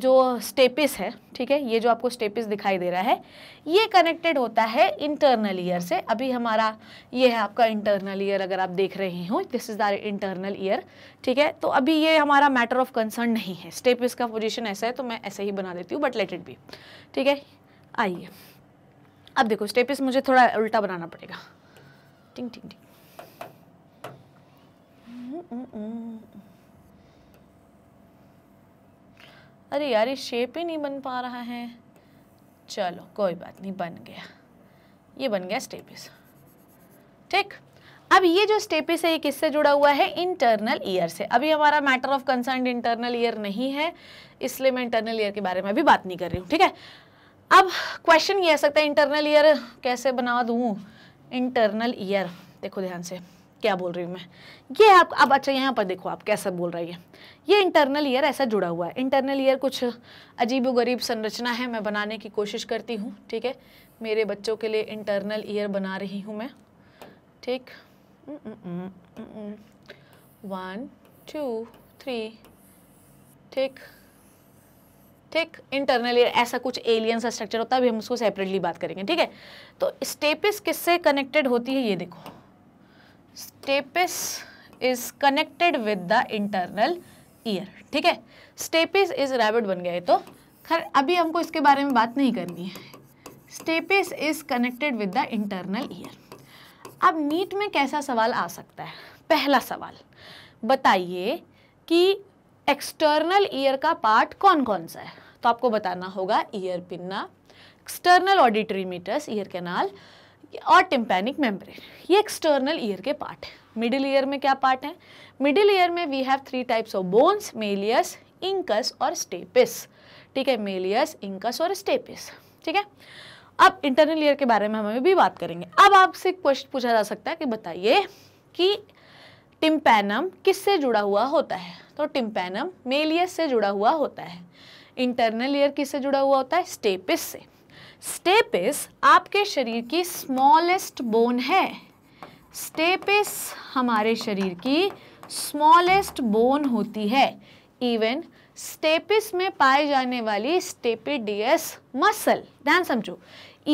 जो स्टेपिस है ठीक है ये जो आपको स्टेपिस दिखाई दे रहा है ये कनेक्टेड होता है इंटरनल ईयर से अभी हमारा ये है आपका इंटरनल ईयर अगर आप देख रहे हो this is our internal ear ठीक है तो अभी ये हमारा मैटर ऑफ कंसर्न नहीं है स्टेपिस का पोजिशन ऐसा है तो मैं ऐसे ही बना देती हूँ बट लेट इट बी ठीक है आइए अब देखो स्टेपिस मुझे थोड़ा उल्टा बनाना पड़ेगा टिंग टिंग टिंग अरे यार ये शेप ही नहीं बन पा रहा है चलो कोई बात नहीं बन गया ये बन गया स्टेपिस ठीक अब ये जो स्टेपिस है ये किससे जुड़ा हुआ है इंटरनल ईयर से अभी हमारा matter of concern internal ear नहीं है इसलिए मैं इंटरनल ईयर के बारे में अभी बात नहीं कर रही हूँ ठीक है अब क्वेश्चन ये आ सकता है इंटरनल ईयर कैसे बना दूँ इंटरनल ईयर देखो ध्यान से क्या बोल रही हूँ मैं ये आप अब अच्छा यहाँ पर देखो आप कैसा बोल रही है ये इंटरनल ईयर ऐसा जुड़ा हुआ है इंटरनल ईयर कुछ अजीब गरीब संरचना है मैं बनाने की कोशिश करती हूँ ठीक है मेरे बच्चों के लिए इंटरनल ईयर बना रही हूँ मैं ठीक वन टू थ्री ठीक ठीक इंटरनल ईयर ऐसा कुछ एलियन सा स्ट्रक्चर होता है अभी हम उसको सेपरेटली बात करेंगे ठीक है तो स्टेपिस किससे कनेक्टेड होती है ये देखो stapes is connected with the internal ear ठीक है स्टेपिस इज रैबिट बन गए तो खैर अभी हमको इसके बारे में बात नहीं करनी है stapes is connected with the internal ear अब नीट में कैसा सवाल आ सकता है पहला सवाल बताइए कि एक्सटर्नल ईयर का पार्ट कौन कौन सा है तो आपको बताना होगा ear pinna external auditory meatus ear canal और टिम्पेनिक मेम्ब्रेन ये एक्सटर्नल ईयर के पार्ट है मिडिल ईयर में क्या पार्ट है मिडिल ईयर में we have three types of bones malleus incus और स्टेपिस ठीक है मेलियस इंकस और स्टेपिस ठीक है अब इंटरनल ईयर के बारे में हम अभी बात करेंगे अब आपसे क्वेश्चन पूछा जा सकता है कि बताइए कि टिम्पैनम किससे जुड़ा हुआ होता है तो टिम्पेनम मेलियस से जुड़ा हुआ होता है इंटरनल ईयर किससे जुड़ा हुआ होता है स्टेपिस से स्टेपिस आपके शरीर की स्मॉलेस्ट बोन है स्टेपिस हमारे शरीर की स्मॉलेस्ट बोन होती है इवन स्टेपिस में पाए जाने वाली स्टेपिडियस मसल ध्यान समझो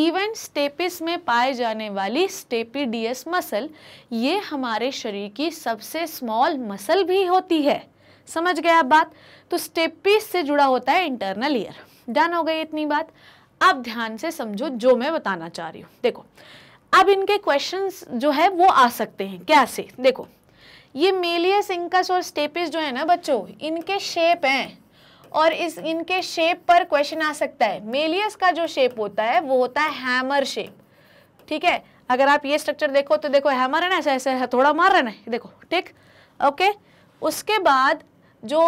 इवन स्टेपिस में पाए जाने वाली स्टेपिडियस मसल ये हमारे शरीर की सबसे स्मॉल मसल भी होती है समझ गए आप बात तो स्टेपिस से जुड़ा होता है इंटरनल ईयर डन हो गई इतनी बात अब ध्यान से समझो जो मैं बताना चाह रही हूँ देखो अब इनके क्वेश्चंस जो है वो आ सकते हैं कैसे देखो ये मेलियस इंकस और स्टेपिस जो है ना बच्चों इनके शेप हैं और इस इनके शेप पर क्वेश्चन आ सकता है मेलियस का जो शेप होता है वो होता है हैमर शेप ठीक है अगर आप ये स्ट्रक्चर देखो तो देखो हैमर है ना ऐसा ऐसा हथौड़ा मार रहा है देखो ठीक ओके उसके बाद जो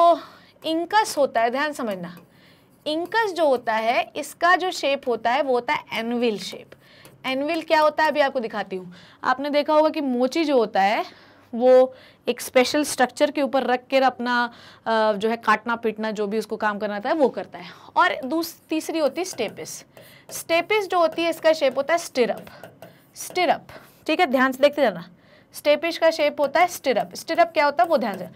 इंकस होता है ध्यान समझना इंकस जो होता है इसका जो शेप होता है वो होता है एनविल शेप एनविल क्या होता है अभी आपको दिखाती हूँ आपने देखा होगा कि मोची जो होता है वो एक स्पेशल स्ट्रक्चर के ऊपर रख कर अपना जो है काटना पीटना जो भी उसको काम करना होता है वो करता है और तीसरी होती है स्टेपिस स्टेपिस जो होती है इसका शेप होता है स्टिरप स्टिरप ठीक है ध्यान से देखते जाना स्टेपिश का शेप होता है स्टिरप स्टिरप क्या होता है वो ध्यान से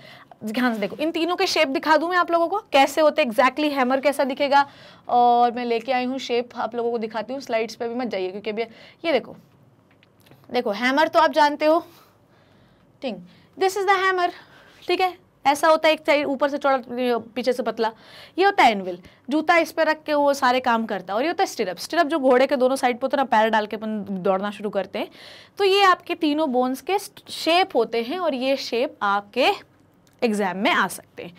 ध्यान से देखो इन तीनों के शेप दिखा दूं मैं आप लोगों को कैसे होते एग्जैक्टली exactly हैमर कैसा दिखेगा और मैं लेके आई हूँ शेप आप लोगों को दिखाती हूँ स्लाइड्स पे भी मत जाइए क्योंकि अभी ये देखो देखो हैमर तो आप जानते हो ठीक दिस इज़ द हैमर ठीक है ऐसा होता है एक साइड ऊपर से चौड़ा पीछे से पतला ये होता है एनविल जूता इस पे रख के वो सारे काम करता है और ये होता है स्टिरप स्टिरप जो घोड़े के दोनों साइड पर होता है ना पैर डाल के अपन दौड़ना शुरू करते हैं तो ये आपके तीनों बोन्स के शेप होते हैं और ये शेप आपके एग्ज़ाम में आ सकते हैं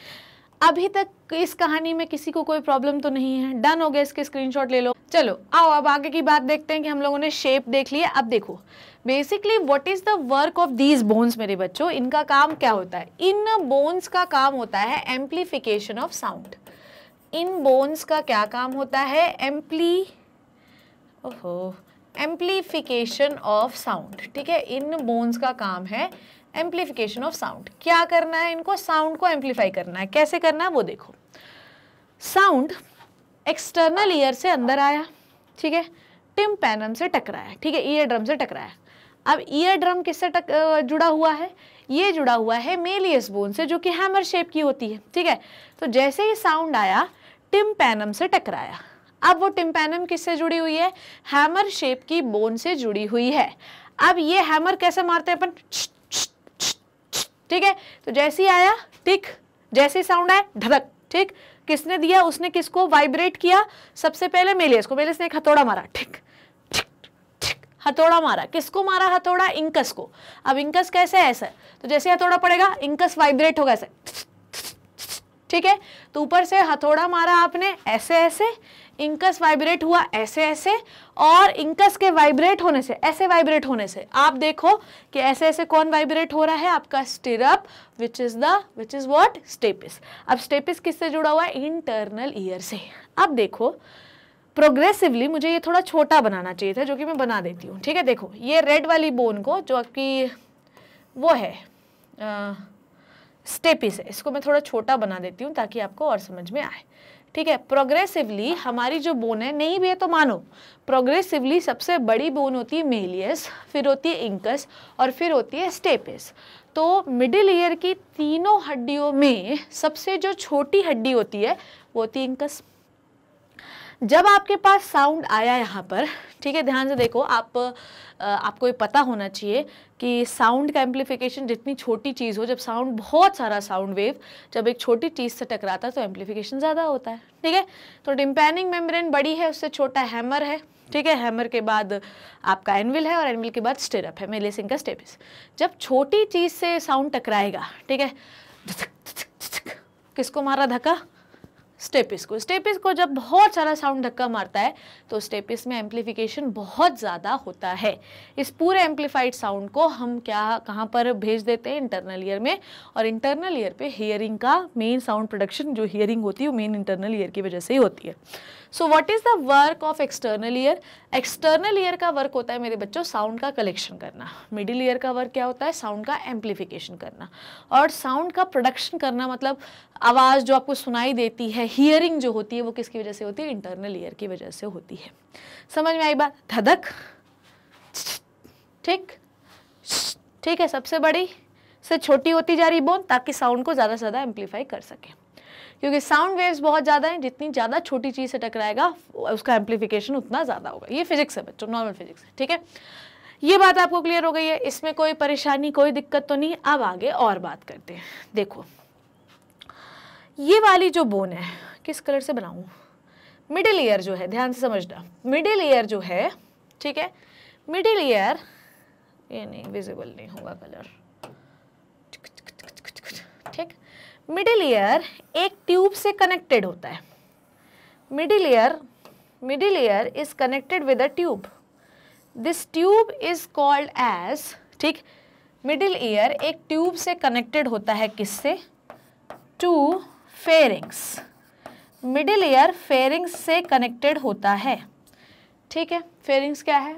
अभी तक इस कहानी में किसी को कोई प्रॉब्लम तो नहीं है डन हो गया इसके स्क्रीनशॉट ले लो चलो आओ अब आगे की बात देखते हैं कि हम लोगों ने शेप देख लिया अब देखो basically what is the work of these bones मेरे बच्चों इनका काम क्या होता है इन बोन्स का काम होता है एम्प्लीफिकेशन ऑफ साउंड इन बोन्स का क्या काम होता है एम्प्ली ओहो एम्प्लीफिकेशन ऑफ साउंड ठीक है इन बोन्स का काम है एम्पलीफिकेशन ऑफ साउंड क्या करना है इनको साउंड को एम्पलीफाई करना है कैसे करना है वो देखो साउंड एक्सटर्नल ईयर से अंदर आया ठीक है टिम पैनम से टकराया ठीक है ईयर ड्रम से टकराया अब ईयर ड्रम किससे टक जुड़ा हुआ है ये जुड़ा हुआ है मेलियस बोन से जो कि हैमर शेप की होती है ठीक है तो जैसे ही साउंड आया टिम पैनम से टकराया अब वो टिम पैनम किससे जुड़ी हुई है हैमर शेप की बोन से जुड़ी हुई है अब ये हैमर कैसे मारते हैं अपन ठीक है तो जैसे ही आया टिक जैसे साउंड आया धड़क ठीक किसने दिया उसने किसको वाइब्रेट किया सबसे पहले मेलियस को मेलियस ने एक हथौड़ा मारा ठीक हथौड़ा मारा किसको मारा हथौड़ा इंकस को अब इंकस कैसे है ऐसा तो जैसे हथौड़ा पड़ेगा इंकस वाइब्रेट होगा ऐसे ठीक है तो ऊपर से हथौड़ा मारा आपने ऐसे ऐसे इंकस वाइब्रेट हुआ ऐसे ऐसे और इंकस के वाइब्रेट होने से ऐसे वाइब्रेट होने से आप देखो कि ऐसे ऐसे कौन वाइब्रेट हो रहा है आपका stirrup which is the which is what stapes अब स्टेपिस किससे जुड़ा हुआ है इंटरनल ईयर से अब देखो प्रोग्रेसिवली मुझे ये थोड़ा छोटा बनाना चाहिए था जो कि मैं बना देती हूँ ठीक है देखो ये रेड वाली बोन को जो आपकी वो है आ, स्टेपिस है इसको मैं थोड़ा छोटा बना देती हूँ ताकि आपको और समझ में आए ठीक है प्रोग्रेसिवली हमारी जो बोन है नहीं भी है तो मानो प्रोग्रेसिवली सबसे बड़ी बोन होती है मेलियस फिर होती है इंकस और फिर होती है स्टेपिस तो मिडिल ईयर की तीनों हड्डियों में सबसे जो छोटी हड्डी होती है वो होती है इंकस जब आपके पास साउंड आया यहाँ पर ठीक है ध्यान से देखो आप आपको ये पता होना चाहिए कि साउंड का एम्पलीफिकेशन जितनी छोटी चीज़ हो जब साउंड बहुत सारा साउंड वेव जब एक छोटी चीज़ से टकराता है तो एम्पलीफिकेशन ज़्यादा होता है ठीक है तो डिम्पेनिंग मेम्ब्रेन बड़ी है उससे छोटा हैमर है ठीक है हैमर के बाद आपका एनविल है और एनविल के बाद स्टेरअप है मेले सिंह का स्टेपिस जब छोटी चीज़ से साउंड टकराएगा ठीक है किसको मारा धक्का स्टेपिस को स्टेपिस को जब बहुत सारा साउंड धक्का मारता है तो स्टेपिस में एम्पलीफिकेशन बहुत ज़्यादा होता है इस पूरे एम्पलीफाइड साउंड को हम क्या कहाँ पर भेज देते हैं इंटरनल ईयर में और इंटरनल ईयर पे हियरिंग का मेन साउंड प्रोडक्शन जो हियरिंग होती है वो मेन इंटरनल ईयर की वजह से ही होती है so what is the work of external ear external ear का वर्क होता है मेरे बच्चों साउंड का कलेक्शन करना मिडिल ईयर का वर्क क्या होता है साउंड का एम्पलीफिकेशन करना और साउंड का प्रोडक्शन करना मतलब आवाज़ जो आपको सुनाई देती है हियरिंग जो होती है वो किसकी वजह से होती है इंटरनल ईयर की वजह से होती है समझ में आई बात धधक ठीक ठीक है सबसे बड़ी से छोटी होती जा रही बोन ताकि साउंड को ज़्यादा से ज़्यादा एम्पलीफाई कर सकें क्योंकि साउंड वेव्स बहुत ज़्यादा हैं जितनी ज़्यादा छोटी चीज़ से टकराएगा उसका एम्पलीफिकेशन उतना ज़्यादा होगा ये फिजिक्स है बच्चों नॉर्मल फिजिक्स है ठीक है ये बात आपको क्लियर हो गई है इसमें कोई परेशानी कोई दिक्कत तो नहीं अब आगे और बात करते हैं देखो ये वाली जो बोन है किस कलर से बनाऊँ मिडिल ईयर जो है ध्यान से समझना मिडिल ईयर जो है ठीक है मिडिल ईयर ये नहीं विजिबल नहीं होगा कलर मिडिल ईयर एक ट्यूब से कनेक्टेड होता है middle ear middle ear is connected with a tube this tube is called as ठीक मिडिल ईयर एक ट्यूब से कनेक्टेड होता है किससे to pharynx middle ear pharynx से कनेक्टेड होता है ठीक है फेरिंग्स क्या है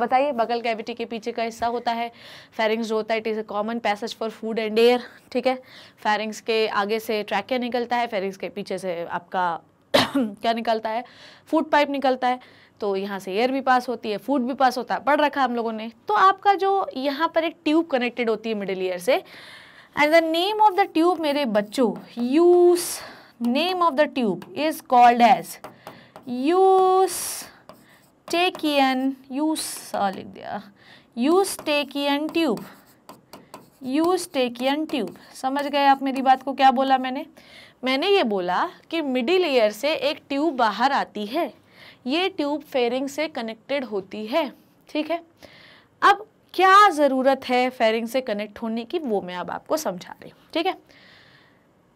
बताइए बगल कैविटी के पीछे का हिस्सा होता है फेरिंग्स जो होता है it is a common passage for food and air ठीक है फेरिंग्स के आगे से ट्रैकिया निकलता है फेरिंग्स के पीछे से आपका <coughs> क्या निकलता है फूड पाइप निकलता है तो यहाँ से एयर भी पास होती है फूड भी पास होता है पढ़ रखा हम लोगों ने तो आपका जो यहाँ पर एक ट्यूब कनेक्टेड होती है मिडिल ईयर से and the name of the tube मेरे बच्चों use name of the tube is called as Eustachian use लिख दिया Eustachian tube Eustachian tube समझ गए आप मेरी बात को क्या बोला मैंने मैंने ये बोला कि मिडिल ईयर से एक ट्यूब बाहर आती है ये ट्यूब फेरिंग से कनेक्टेड होती है ठीक है अब क्या ज़रूरत है फेरिंग से कनेक्ट होने की वो मैं अब आपको समझा रही हूँ ठीक है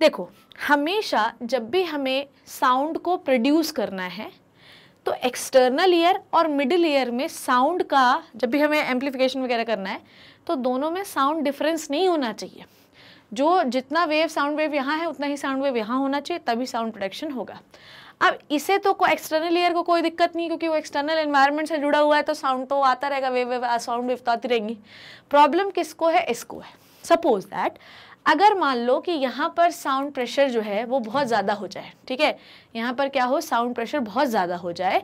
देखो हमेशा जब भी हमें साउंड को प्रोड्यूस करना है तो एक्सटर्नल ईयर और मिडिल ईयर में साउंड का जब भी हमें एम्पलीफिकेशन वगैरह करना है तो दोनों में साउंड डिफरेंस नहीं होना चाहिए जो जितना वेव साउंड वेव यहाँ है उतना ही साउंड वेव यहाँ होना चाहिए तभी साउंड प्रोडक्शन होगा अब इसे तो को एक्सटर्नल ईयर को कोई दिक्कत नहीं क्योंकि वो एक्सटर्नल एनवायरनमेंट से जुड़ा हुआ है तो साउंड तो आता रहेगा वेव वेव साउंड वेव तो आती रहेंगी प्रॉब्लम किसको है इसको है सपोज दैट अगर मान लो कि यहाँ पर साउंड प्रेशर जो है वो बहुत ज़्यादा हो जाए ठीक है यहाँ पर क्या हो साउंड प्रेशर बहुत ज़्यादा हो जाए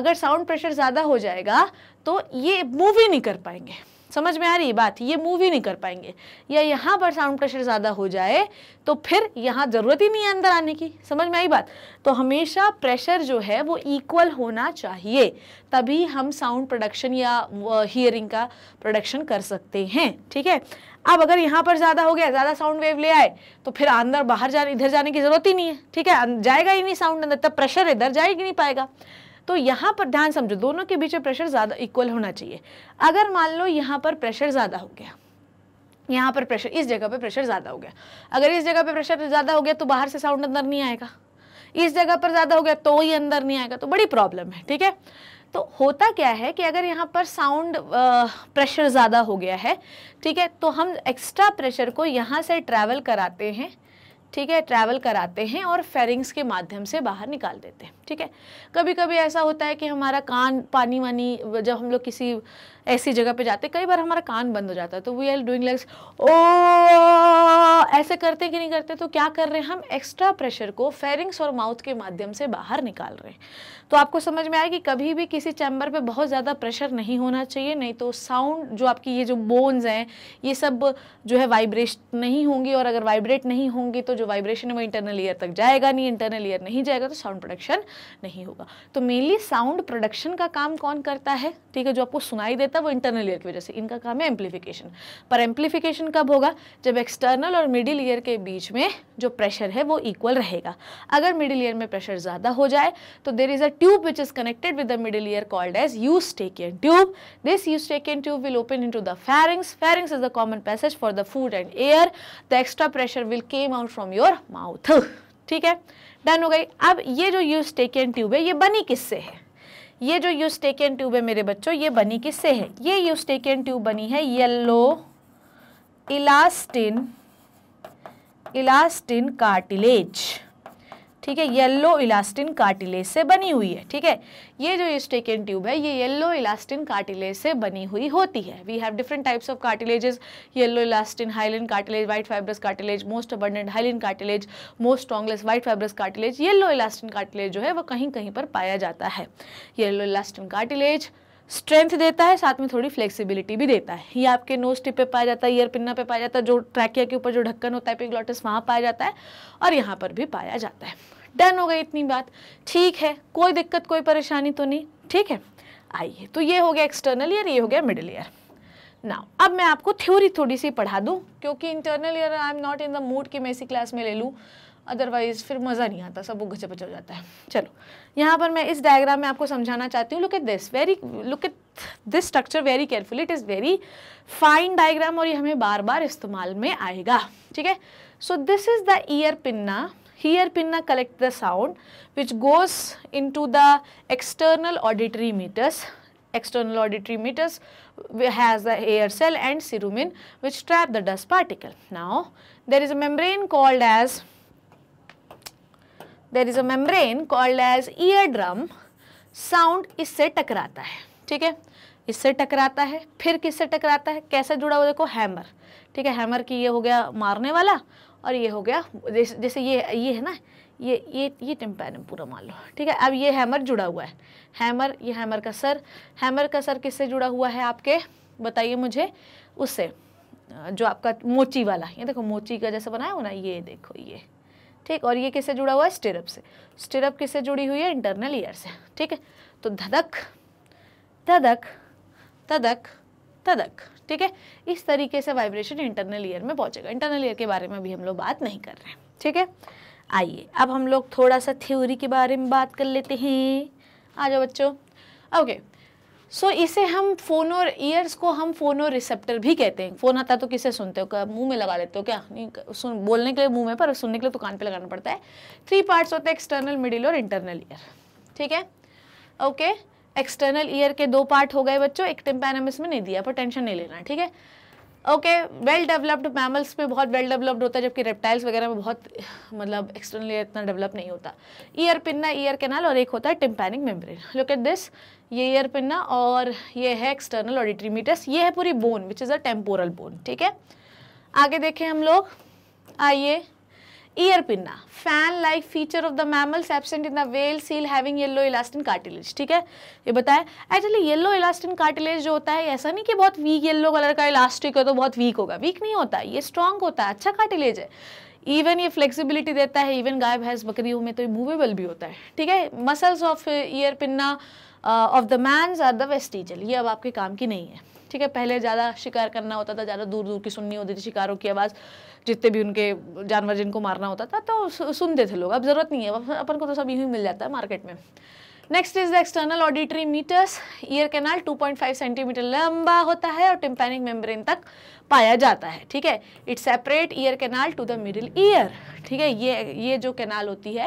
अगर साउंड प्रेशर ज़्यादा हो जाएगा तो ये मूव ही नहीं कर पाएंगे समझ में आ रही है बात ये मूव ही नहीं कर पाएंगे या यहाँ पर साउंड प्रेशर ज़्यादा हो जाए तो फिर यहाँ ज़रूरत ही नहीं है अंदर आने की समझ में आई बात तो हमेशा प्रेशर जो है वो इक्वल होना चाहिए तभी हम साउंड प्रोडक्शन या हियरिंग का प्रोडक्शन कर सकते हैं ठीक है अब अगर यहाँ पर ज़्यादा हो गया ज़्यादा साउंड वेव ले आए तो फिर अंदर बाहर जाने इधर जाने की ज़रूरत ही नहीं है ठीक है जाएगा ही नहीं साउंड अंदर तब प्रेशर इधर जा ही नहीं पाएगा तो यहाँ पर ध्यान समझो दोनों के बीच में प्रेशर ज़्यादा इक्वल होना चाहिए अगर मान लो यहाँ पर प्रेशर ज़्यादा हो गया यहाँ पर प्रेशर इस जगह पर प्रेशर ज़्यादा हो गया अगर इस जगह पर प्रेशर ज़्यादा हो गया तो बाहर से साउंड अंदर नहीं आएगा इस जगह पर ज़्यादा हो गया तो ही अंदर नहीं आएगा तो बड़ी प्रॉब्लम है ठीक है तो होता क्या है कि अगर यहाँ पर साउंड प्रेशर ज़्यादा हो गया है ठीक है तो हम एक्स्ट्रा प्रेशर को यहाँ से ट्रैवल कराते हैं ठीक है ट्रैवल कराते हैं और फेरिंग्स के माध्यम से बाहर निकाल देते हैं ठीक है कभी कभी ऐसा होता है कि हमारा कान पानी वानी जब हम लोग किसी ऐसी जगह पे जाते कई बार हमारा कान बंद हो जाता है तो we are doing like oh ऐसे करते कि नहीं करते तो क्या कर रहे हैं हम एक्स्ट्रा प्रेशर को फेरिंग्स और माउथ के माध्यम से बाहर निकाल रहे हैं तो आपको समझ में आया कि कभी भी किसी चैम्बर पे बहुत ज़्यादा प्रेशर नहीं होना चाहिए नहीं तो साउंड जो आपकी ये जो बोन्स हैं ये सब जो है वाइब्रेट नहीं होंगी और अगर वाइब्रेट नहीं होंगी तो जो वाइब्रेशन है वो इंटरनल ईयर तक जाएगा नहीं इंटरनल ईयर नहीं जाएगा तो साउंड प्रोडक्शन नहीं होगा तो मेनली साउंड प्रोडक्शन का काम कौन करता है ठीक है जो आपको सुनाई देता है वो इंटरनल ईयर की वजह से इनका काम है एम्पलीफिकेशन पर एम्पलीफिकेशन कब होगा जब एक्सटर्नल और मिडिल ईयर के बीच में जो प्रेशर है वो इक्वल रहेगा अगर मिडिल ईयर में प्रेशर ज़्यादा हो जाए तो there is a tube which is connected with the middle ear called as you tube eustachian tube. This tube will open into the pharynx. Pharynx is the common passage for the food and air the extra pressure will came out from your mouth ठीक है डन हो गई अब ये जो यूज टेकन ट्यूब है ये बनी किससे है ये जो यूज टेकन ट्यूब है मेरे बच्चों ये बनी किससे है ये यूज टेकन ट्यूब बनी है येलो इलास्टिन इलास्टिन कार्टिलेज ठीक है येल्लो इलास्टिन कार्टिलेज से बनी हुई है ठीक है ये जो स्टेकिन ट्यूब है ये येल्लो इलास्टिन कार्टिलेज से बनी हुई होती है we have different types of cartilages yellow elastin hyaline cartilage white fibrous cartilage most abundant hyaline cartilage most strongest white fibrous cartilage yellow elastin cartilage जो है वो कहीं कहीं पर पाया जाता है येलो इलास्टिन कार्टिलेज स्ट्रेंथ देता है साथ में थोड़ी फ्लेक्सिबिलिटी भी देता है ये आपके नोज टिप पे पाया जाता है ईयर पिन्ना पे पाया जाता है जो ट्रैकिया के ऊपर जो ढक्कन होता है पिगलॉटिस वहाँ पाया जाता है और यहाँ पर भी पाया जाता है डन हो गई इतनी बात ठीक है कोई दिक्कत कोई परेशानी तो नहीं ठीक है आइए तो ये हो गया एक्सटर्नल ईयर ये हो गया मिडिल ईयर ना अब मैं आपको थ्योरी थोड़ी सी पढ़ा दूँ क्योंकि internal ear I am not in the mood कि मैं इसी क्लास में ले लूँ अदरवाइज़ फिर मज़ा नहीं आता सब वो घचे पचल जाता है चलो यहाँ पर मैं इस डायग्राम में आपको समझाना चाहती हूँ look at this very look at this structure very careful it is very fine diagram और ये हमें बार बार इस्तेमाल में आएगा ठीक है so this is the ear pinna here pinna collect the sound which goes into the external auditory meatus external auditory meatus has the hair cell and cerumen which trap the dust particle now there is a membrane called as there is a membrane called as ear drum sound इससे टकराता है ठीक है इससे टकराता है फिर किससे टकराता है कैसे जुड़ा हुआ देखो हैमर ठीक है हैमर की ये हो गया मारने वाला और ये हो गया जैसे, ये ये है ना ये ये ये टिम्पैनम पूरा मान लो ठीक है अब ये हैमर जुड़ा हुआ है हैमर ये हैमर का सर हैमर का सर किससे जुड़ा हुआ है आपके बताइए मुझे उससे जो आपका मोची वाला ये देखो मोची का जैसे बनाया हो ना ये देखो ये ठीक और ये किससे जुड़ा हुआ है स्टिरप से स्टिरप किससे जुड़ी हुई है इंटरनल ईयर से ठीक है तो धधक धधक तदक तदक ठीक है इस तरीके से वाइब्रेशन इंटरनल ईयर में पहुंचेगा इंटरनल ईयर के बारे में भी हम लोग बात नहीं कर रहे हैं ठीक है आइए अब हम लोग थोड़ा सा थ्योरी के बारे में बात कर लेते हैं आ जाओ बच्चों ओके सो so, इसे हम फोनो ईयर्स को हम फोनो रिसेप्टर भी कहते हैं फोन आता तो किसे सुनते हो क्या मुंह में लगा लेते हो क्या नहीं सुन बोलने के लिए मुंह में पर सुनने के लिए तो कान पे लगाना पड़ता है थ्री पार्ट्स होते हैं एक्सटर्नल मिडिल और इंटरनल ईयर ठीक है ओके एक्सटर्नल ईयर के दो पार्ट हो गए बच्चों एक टिम्पैनमिस में नहीं दिया पर टेंशन नहीं लेना ठीक है ओके वेल डेवलप्ड मैमल्स पे बहुत वेल डेवलप्ड होता है जबकि रेप्टाइल्स वगैरह में बहुत मतलब एक्सटर्नल इतना डेवलप नहीं होता ईयर पिन्ना ईयर कैनाल और एक होता है tympanic membrane look at this ये ईयर पिन्ना और ये है एक्सटर्नल ऑडिट्री मीटर्स ये है पूरी bone which is a temporal bone ठीक है आगे देखें हम लोग आइए ear pinna fan like feature of the mammals absent in the whale seal having yellow elastin cartilage ठीक है ये बताया एक्चुअली येलो इलास्टिन कार्टिलेज जो होता है ऐसा नहीं कि बहुत वीक येलो कलर का इलास्टिक है तो बहुत वीक होगा वीक नहीं होता ये स्ट्रांग होता है अच्छा कार्टिलेज है इवन ये फ्लेक्सिबिलिटी देता है इवन गाय भैंस बकरियों में तो ये मूवेबल भी होता है ठीक है muscles of ear pinna of the man's are the vestigial ये अब आपके काम की नहीं है ठीक है पहले ज़्यादा शिकार करना होता था ज़्यादा दूर दूर की सुननी होती थी शिकारों की आवाज़ जितने भी उनके जानवर जिनको मारना होता था तो सुनते थे लोग अब ज़रूरत नहीं है अपन को तो सब यूँ ही मिल जाता है मार्केट में next is the external auditory meatus ear canal 2.5 centimetre लंबा होता है और टिम्पैनिक मेम्ब्रेन तक पाया जाता है ठीक है it separate ear canal to the middle ear ठीक है ये ये जो कैनाल होती है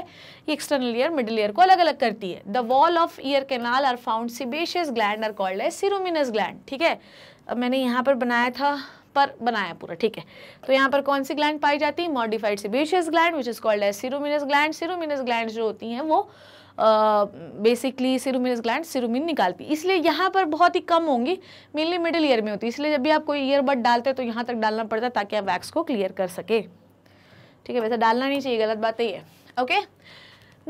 ये एक्सटर्नल ईयर मिडिल ईयर को अलग अलग करती है the wall of ear canal are found sebaceous gland are called है सीरोमिनस ग्लैंड ठीक है अब मैंने यहाँ पर बनाया था पर बनाया पूरा ठीक है तो यहाँ पर कौन सी ग्लैंड पाई जाती है modified sebaceous gland which is called as ceruminous gland ceruminous gland जो होती हैं वो बेसिकली सीरोमिनस ग्लैंड सीरोमिन निकालती इसलिए यहाँ पर बहुत ही कम होंगी मेनली मिडिल ईयर में होती है इसलिए जब भी आप कोई ईयरबड डालते हैं तो यहाँ तक डालना पड़ता है ताकि आप वैक्स को क्लियर कर सके ठीक है वैसे डालना नहीं चाहिए गलत बात ही तो है okay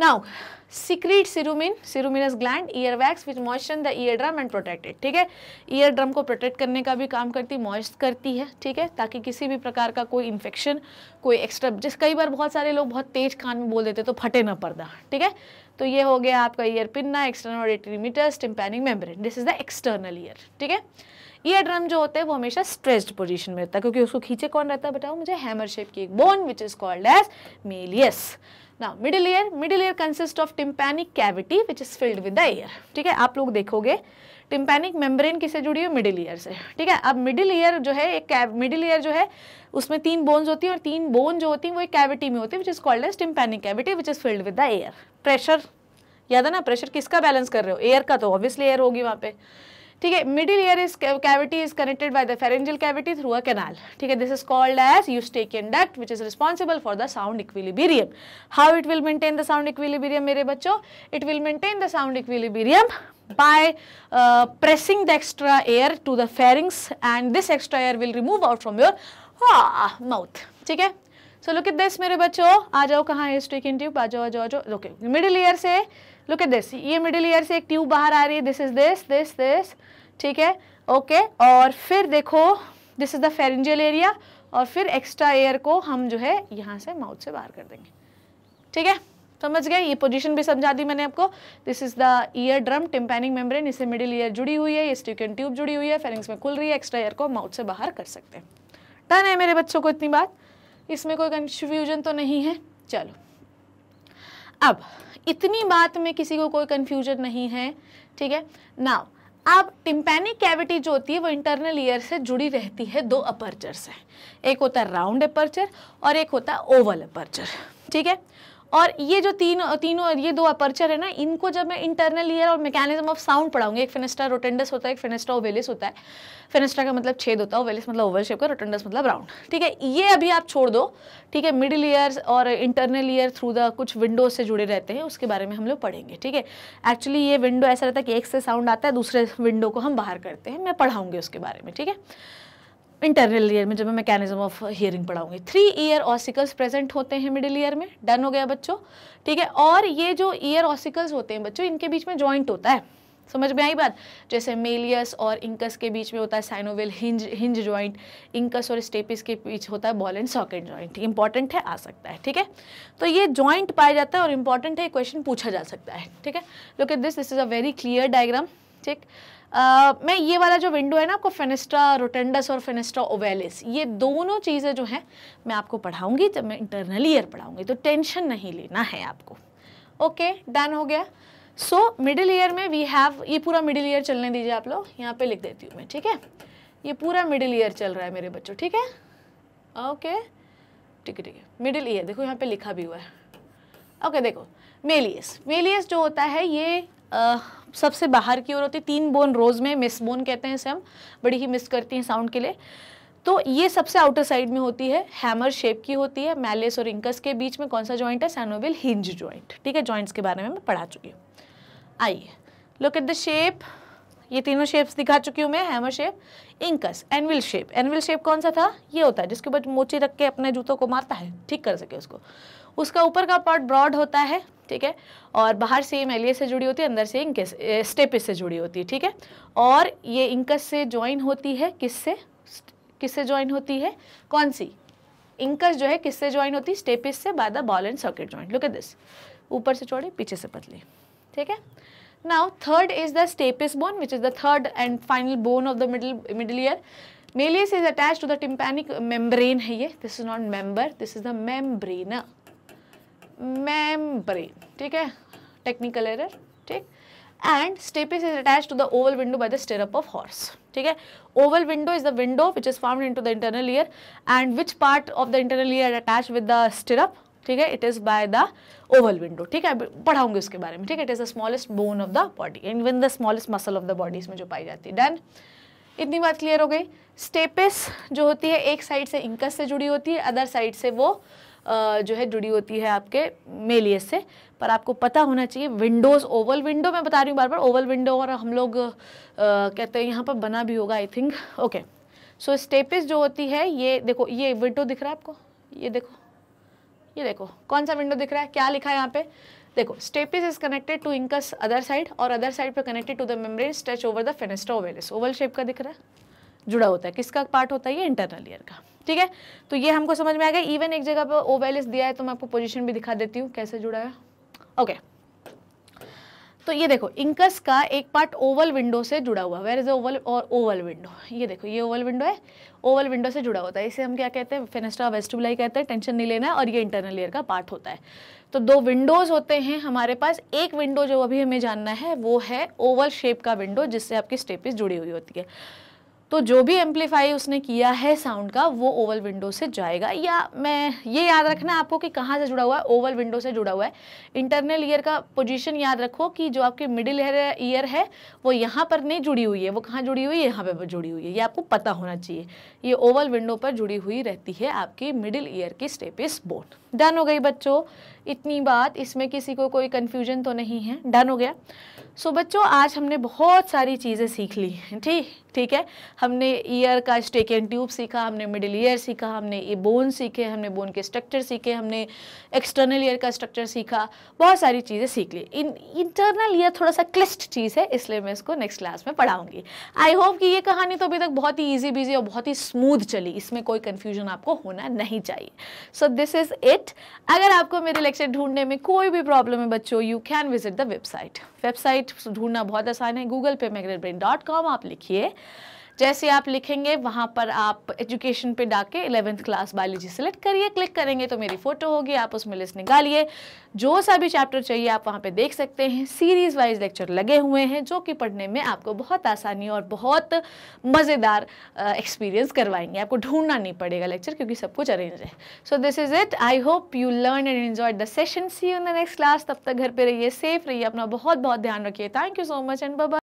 now secrete ceruminous gland ear wax which moisture the ear drum and protected ठीक है ड्रम को प्रोटेक्ट करने का भी काम करती मॉइस्ट करती है ठीक है ताकि किसी भी प्रकार का कोई इन्फेक्शन कोई एक्स्ट्रा जिस कई बार बहुत सारे लोग बहुत तेज कान में बोल देते तो फटे ना पर्दा ठीक है तो ये हो गया आपका ear pinna external auditory tympanic membrane this is the external ear ठीक है ईयर ड्रम जो होते हैं वो हमेशा स्ट्रेस्ड पोजीशन में रहता है क्योंकि उसको खींचे कौन रहता है बताओ मुझे हैमर शेप की एक bone which is called as malleus Now middle ear middle ear consist of tympanic cavity which is filled with the ear. ठीक है आप लोग देखोगे टिम्पैनिक मेम्ब्रेन किसे जुड़ी हुई मिडिल ईयर से ठीक है अब मिडिल ईयर जो है एक मिडिल ईयर जो है उसमें तीन बोन्स होती हैं और तीन बोन जो होती हैं वो एक कैविटी में होती है which is called as tympanic cavity which is filled with the air pressure याद है ना प्रेशर किसका बैलेंस कर रहे हो एयर का तो ऑब्वियसली एयर होगी वहाँ पे ठीक है middle ear is cavity is connected by the pharyngeal cavity through a canal ठीक है this is called as Eustachian duct which is responsible for the sound equilibrium how it will maintain the sound equilibrium मेरे बच्चों it will maintain the sound equilibrium by uh, pressing the extra air to the pharynx and this extra air will remove out from your ah, mouth ठीक है सो लुक इट दिस मेरे बच्चों आ जाओ कहाँ है स्टिक इन ट्यूब आ जाओ आ जाओ आ जाओ ओके मिडिल ईयर से लुक एट दिस ये मिडिल ईयर से एक ट्यूब बाहर आ रही है this is this this this ठीक है ओके और फिर देखो this is the pharyngeal area और फिर एक्स्ट्रा एयर को हम जो है यहाँ से माउथ से बाहर कर देंगे ठीक है समझ गए ये पोजीशन भी समझा दी मैंने आपको this is the ear drum tympanic membrane इससे मिडिल ईयर जुड़ी हुई है ये स्टिकन ट्यूब जुड़ी हुई है फेरिंग्स में खुल रही है एक्स्ट्रा एयर को माउथ से बाहर कर सकते हैं डन है मेरे बच्चों को इतनी बात इसमें कोई कंफ्यूजन तो नहीं है चलो अब इतनी बात में किसी को कोई कंफ्यूजन नहीं है ठीक है ना अब टिम्पैनिक कैविटी जो होती है वो इंटरनल ईयर से जुड़ी रहती है दो अपर्चर से एक होता है राउंड अपर्चर और एक होता है ओवल अपर्चर ठीक है और ये जो तीन तीनों ये दो अपर्चर है ना इनको जब मैं इंटरनल ईयर और मैकेनिज्म ऑफ साउंड पढ़ाऊंगी एक फेनेस्टा रोटेंडस होता है एक फेनेस्टा ओवेलिस होता है फेनेस्टा का मतलब छेद होता है ओवेलिस मतलब ओवल शेप का रोटेंडस मतलब राउंड ठीक है ये अभी आप छोड़ दो ठीक है मिडिल ईयर और इंटरनल ईयर थ्रू द कुछ विंडोज से जुड़े रहते हैं उसके बारे में हम लोग पढ़ेंगे ठीक है एक्चुअली ये विंडो ऐसा रहता है कि एक से साउंड आता है दूसरे विंडो को हम बाहर करते हैं मैं पढ़ाऊँगी उसके बारे में ठीक है इंटरनल ईयर में जब मैं मैकेनिज्म ऑफ हियरिंग पढ़ाऊंगी थ्री ईयर ऑसिकल्स प्रेजेंट होते हैं मिडिल ईयर में डन हो गया बच्चों ठीक है और ये जो ईयर ऑसिकल्स होते हैं बच्चों इनके बीच में ज्वाइंट होता है समझ में आई बात जैसे मेलियस और इंकस के बीच में होता है synovial hinge hinge joint incus और स्टेपिस के बीच होता है ball and socket joint important है आ सकता है ठीक है तो ये ज्वाइंट पाया जाता है और इंपॉर्टेंट है क्वेश्चन पूछा जा सकता है ठीक है लोके this this is a very clear diagram ठीक मैं ये वाला जो विंडो है ना आपको फेनेस्ट्रा रोटेंडस और फेनेस्ट्रा ओवेलिस ये दोनों चीज़ें जो हैं मैं आपको पढ़ाऊँगी जब मैं इंटरनल ईयर पढ़ाऊँगी तो टेंशन नहीं लेना है आपको ओके डन हो गया सो मिडिल ईयर में वी हैव ये पूरा मिडिल ईयर चलने दीजिए आप लोग यहाँ पे लिख देती हूँ मैं ठीक है ये पूरा मिडिल ईयर चल रहा है मेरे बच्चों ठीक है ओके ठीक है ठीक है मिडिल ईयर देखो यहाँ पे लिखा भी हुआ है ओके okay, देखो मेलियस मेलियस जो होता है ये सबसे बाहर की ओर होती है तीन बोन रोज में मिस बोन कहते हैं इसे हम बड़ी ही मिस करती हैं साउंड के लिए तो ये सबसे आउटर साइड में होती है हैमर शेप की होती है मैलेस और इंकस के बीच में कौन सा जॉइंट है सैनोविल हिंज जॉइंट ठीक है जॉइंट्स के बारे में मैं पढ़ा चुकी हूँ आइए लुक एट द शेप ये तीनों शेप्स दिखा चुकी हूँ मैं hammer shape incus anvil shape anvil shape कौन सा था ये होता है जिसके ऊपर मोची रख के अपने जूतों को मारता है ठीक कर सके उसको उसका ऊपर का पार्ट ब्रॉड होता है ठीक है और बाहर से ये मेलियस से जुड़ी होती है अंदर से इंकस स्टेपिस से जुड़ी होती है ठीक है और ये इंकस से ज्वाइन होती है किससे किससे ज्वाइन होती है कौन सी इंकस जो है किससे ज्वाइन होती है स्टेपिस से by the ball and socket joint look at this ऊपर से चौड़े पीछे से पतले ठीक है now third is the stapes bone which is the third and final bone of the middle middle ear malleus is attach to the tympanic membrane है ये this is not member this is the membrana membrane ठीक है technical error ठीक and stapes is attached to the oval window by the stirrup of horse ठीक है oval window is the window which is formed into the internal ear and which part of the internal ear attached with the stirrup ठीक है it is by the oval window ठीक है पढ़ाऊंगी उसके बारे में ठीक है it is the smallest bone of the body and even the smallest muscle of the body इसमें जो पाई जाती है डन इतनी बात क्लियर हो गई स्टेपिस जो होती है एक साइड से इंकस से जुड़ी होती है अदर साइड से वो जो है जुड़ी होती है आपके मेलियस से पर आपको पता होना चाहिए विंडोज़ ओवल विंडो मैं बता रही हूँ बार बार ओवल विंडो और हम लोग कहते हैं यहाँ पर बना भी होगा I think okay so stapes जो होती है ये देखो ये विंडो दिख रहा है आपको ये देखो ये देखो कौन सा विंडो दिख रहा है क्या लिखा है यहाँ पे देखो stapes is connected to incus other side और अदर साइड पे connected to the membrane stretch over the fenestra ovalis oval shape का दिख रहा है जुड़ा होता है किसका पार्ट होता है ये इंटरनल ईयर का ठीक है तो ये हमको समझ में आ गया इवन एक जगह पर ओवेलिस दिया है तो मैं आपको पोजिशन भी दिखा देती हूँ कैसे जुड़ा है ओके okay. तो ये देखो इंकस का एक पार्ट ओवल विंडो से जुड़ा हुआ वेर इज ओवल और ओवल विंडो ये देखो ये ओवल विंडो है ओवल विंडो से जुड़ा होता है इसे हम क्या कहते हैं फेनेस्ट्रा वेस्टुबलाई कहते हैं टेंशन नहीं लेना और ये इंटरनल ईयर का पार्ट होता है तो दो विंडोज़ होते हैं हमारे पास एक विंडो जो अभी हमें जानना है वो है ओवल शेप का विंडो जिससे आपकी स्टेपिस जुड़ी हुई होती है तो जो भी एम्पलीफाई उसने किया है साउंड का वो ओवल विंडो से जाएगा या मैं ये याद रखना आपको कि कहाँ से जुड़ा हुआ है ओवल विंडो से जुड़ा हुआ है इंटरनल ईयर का पोजीशन याद रखो कि जो आपकी मिडिल ईयर है वो यहाँ पर नहीं जुड़ी हुई है वो कहाँ जुड़ी हुई है यहाँ पर जुड़ी हुई है ये आपको पता होना चाहिए ये ओवल विंडो पर जुड़ी हुई रहती है आपकी मिडिल ईयर की स्टेपिस बोन डन हो गई बच्चों इतनी बात इसमें किसी को कोई कन्फ्यूजन तो नहीं है डन हो गया सो so, बच्चों आज हमने बहुत सारी चीज़ें सीख ली हैं ठीक ठीक है हमने ईयर का स्टेक एंड ट्यूब सीखा हमने मिडिल ईयर सीखा हमने ये बोन सीखे हमने बोन के स्ट्रक्चर सीखे हमने एक्सटर्नल ईयर का स्ट्रक्चर सीखा बहुत सारी चीज़ें सीख ली इन इंटरनल ईयर थोड़ा सा क्लिस्ट चीज़ है इसलिए मैं इसको नेक्स्ट क्लास में पढ़ाऊँगी आई होप कि ये कहानी तो अभी तक बहुत ही ईजी बिजी और बहुत ही स्मूथ चली इसमें कोई कन्फ्यूजन आपको होना नहीं चाहिए सो दिस इज़ इट अगर आपको मेरे लेक्चर ढूंढने में कोई भी प्रॉब्लम है बच्चों you can visit the website website ढूंढना बहुत आसान है गूगल पे मैग्नेट ब्रेन डॉट कॉम आप लिखिए जैसे आप लिखेंगे वहाँ पर आप एजुकेशन पे डाके इलेवेंथ क्लास बायोलॉजी सेलेक्ट करिए क्लिक करेंगे तो मेरी फ़ोटो होगी आप उसमें लिस्ट निकालिए जो सा भी चैप्टर चाहिए आप वहाँ पर देख सकते हैं सीरीज़ वाइज लेक्चर लगे हुए हैं जो कि पढ़ने में आपको बहुत आसानी और बहुत मज़ेदार एक्सपीरियंस करवाएंगे आपको ढूंढना नहीं पड़ेगा लेक्चर क्योंकि सब कुछ अरेंज है so this is it I hope you learn and enjoy the session see in the next class तब तक घर पर रहिए सेफ रहिए अपना बहुत बहुत ध्यान रखिए thank you so much and Baba